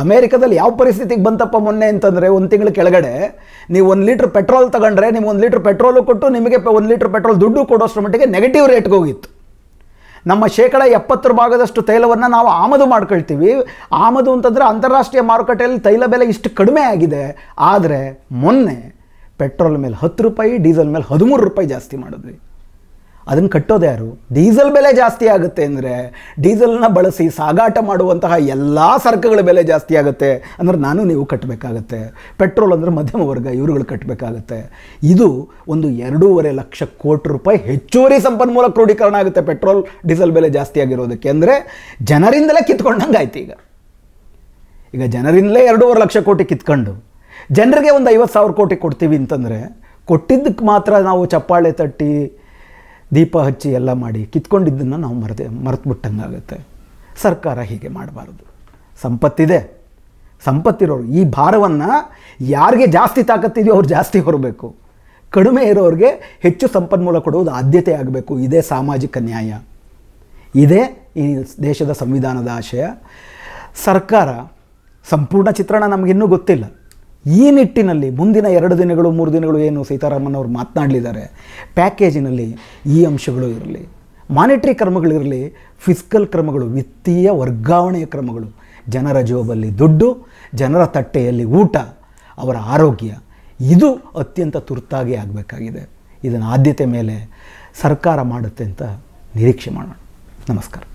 ಅಮೇರಿಕಾದಲ್ಲಿ ಯಾವ ಪರಿಸ್ಥಿತಿಗೆ ಬಂತಪ್ಪ ಮೊನ್ನೆ ಅಂತಂದರೆ ಒಂದು ತಿಂಗಳ ಕೆಳಗಡೆ ನೀವು ಒಂದು ಲೀಟ್ರ್ ಪೆಟ್ರೋಲ್ ತಗೊಂಡ್ರೆ ನೀವು ಒಂದು ಲೀಟ್ರ್ ಪೆಟ್ರೋಲು ಕೊಟ್ಟು ನಿಮಗೆ ಒಂದು ಲೀಟ್ರ್ ಪೆಟ್ರೋಲ್ ದುಡ್ಡು ಕೊಡೋಷ್ಟ್ರ ಮಟ್ಟಿಗೆ ನೆಗೆಟಿವ್ ರೇಟ್ಗೆ ಹೋಗಿತ್ತು ನಮ್ಮ ಶೇಕಡ ಎಪ್ಪತ್ತರ ಭಾಗದಷ್ಟು ತೈಲವನ್ನು ನಾವು ಆಮದು ಮಾಡ್ಕೊಳ್ತೀವಿ ಆಮದು ಅಂತಂದರೆ ಅಂತಾರಾಷ್ಟ್ರೀಯ ಮಾರುಕಟ್ಟೆಯಲ್ಲಿ ತೈಲ ಬೆಲೆ ಇಷ್ಟು ಕಡಿಮೆ ಆಗಿದೆ ಆದರೆ ಮೊನ್ನೆ ಪೆಟ್ರೋಲ್ ಮೇಲೆ ಹತ್ತು ರೂಪಾಯಿ ಡೀಸೆಲ್ ಮೇಲೆ ಹದಿಮೂರು ರೂಪಾಯಿ ಜಾಸ್ತಿ ಮಾಡಿದ್ವಿ ಅದನ್ನು ಕಟ್ಟೋದು ಯಾರು ಡೀಸೆಲ್ ಬೆಲೆ ಜಾಸ್ತಿ ಆಗುತ್ತೆ ಅಂದರೆ ಡೀಸೆಲ್ನ ಬಳಸಿ ಸಾಗಾಟ ಮಾಡುವಂತಹ ಎಲ್ಲ ಸರಕುಗಳ ಬೆಲೆ ಜಾಸ್ತಿ ಆಗುತ್ತೆ ಅಂದರೆ ನಾನು ನೀವು ಕಟ್ಟಬೇಕಾಗತ್ತೆ ಪೆಟ್ರೋಲ್ ಅಂದರೆ ಮಧ್ಯಮ ವರ್ಗ ಇವರುಗಳು ಕಟ್ಟಬೇಕಾಗತ್ತೆ ಇದು ಒಂದು ಎರಡೂವರೆ ಲಕ್ಷ ಕೋಟಿ ರೂಪಾಯಿ ಹೆಚ್ಚುವರಿ ಸಂಪನ್ಮೂಲ ಕ್ರೋಢೀಕರಣ ಆಗುತ್ತೆ ಪೆಟ್ರೋಲ್ ಡೀಸೆಲ್ ಬೆಲೆ ಜಾಸ್ತಿ ಆಗಿರೋದಕ್ಕೆ ಅಂದರೆ ಜನರಿಂದಲೇ ಕಿತ್ಕೊಂಡಂಗೆ ಆಯ್ತು ಈಗ ಈಗ ಜನರಿಂದಲೇ ಎರಡೂವರೆ ಲಕ್ಷ ಕೋಟಿ ಕಿತ್ಕೊಂಡು ಜನರಿಗೆ ಒಂದು ಐವತ್ತು ಸಾವಿರ ಕೋಟಿ ಕೊಡ್ತೀವಿ ಅಂತಂದರೆ ಕೊಟ್ಟಿದ್ದಕ್ಕೆ ಮಾತ್ರ ನಾವು ಚಪ್ಪಾಳೆ ತಟ್ಟಿ ದೀಪ ಹಚ್ಚಿ ಎಲ್ಲ ಮಾಡಿ ಕಿತ್ಕೊಂಡಿದ್ದನ್ನು ನಾವು ಮರೆತೆ ಮರೆತು ಬಿಟ್ಟಂಗಾಗುತ್ತೆ ಸರ್ಕಾರ ಹೀಗೆ ಮಾಡಬಾರ್ದು ಸಂಪತ್ತಿದೆ ಸಂಪತ್ತಿರೋರು ಈ ಭಾರವನ್ನು ಯಾರಿಗೆ ಜಾಸ್ತಿ ತಾಕತ್ತಿದೆಯೋ ಅವ್ರು ಜಾಸ್ತಿ ಹೊರಬೇಕು ಕಡಿಮೆ ಇರೋರಿಗೆ ಹೆಚ್ಚು ಸಂಪನ್ಮೂಲ ಕೊಡುವುದು ಆದ್ಯತೆ ಆಗಬೇಕು ಇದೇ ಸಾಮಾಜಿಕ ನ್ಯಾಯ ಇದೇ ಈ ದೇಶದ ಸಂವಿಧಾನದ ಆಶಯ ಸರ್ಕಾರ ಸಂಪೂರ್ಣ ಚಿತ್ರಣ ನಮಗಿನ್ನೂ ಗೊತ್ತಿಲ್ಲ ಈ ನಿಟ್ಟಿನಲ್ಲಿ ಮುಂದಿನ ಎರಡು ದಿನಗಳು ಮೂರು ದಿನಗಳು ಏನು ಸೀತಾರಾಮನ್ ಅವರು ಮಾತನಾಡಲಿದ್ದಾರೆ ಪ್ಯಾಕೇಜಿನಲ್ಲಿ ಈ ಅಂಶಗಳು ಇರಲಿ ಮಾನಿಟ್ರಿ ಕ್ರಮಗಳಿರಲಿ ಫಿಸ್ಕಲ್ ಕ್ರಮಗಳು ವಿತ್ತೀಯ ವರ್ಗಾವಣೆಯ ಕ್ರಮಗಳು ಜನರ ಜೋಬಲ್ಲಿ ದುಡ್ಡು ಜನರ ತಟ್ಟೆಯಲ್ಲಿ ಊಟ ಅವರ ಆರೋಗ್ಯ ಇದು ಅತ್ಯಂತ ತುರ್ತಾಗಿ ಆಗಬೇಕಾಗಿದೆ ಇದನ್ನು ಆದ್ಯತೆ ಮೇಲೆ ಸರ್ಕಾರ ಮಾಡುತ್ತೆ ಅಂತ ನಿರೀಕ್ಷೆ ಮಾಡೋಣ ನಮಸ್ಕಾರ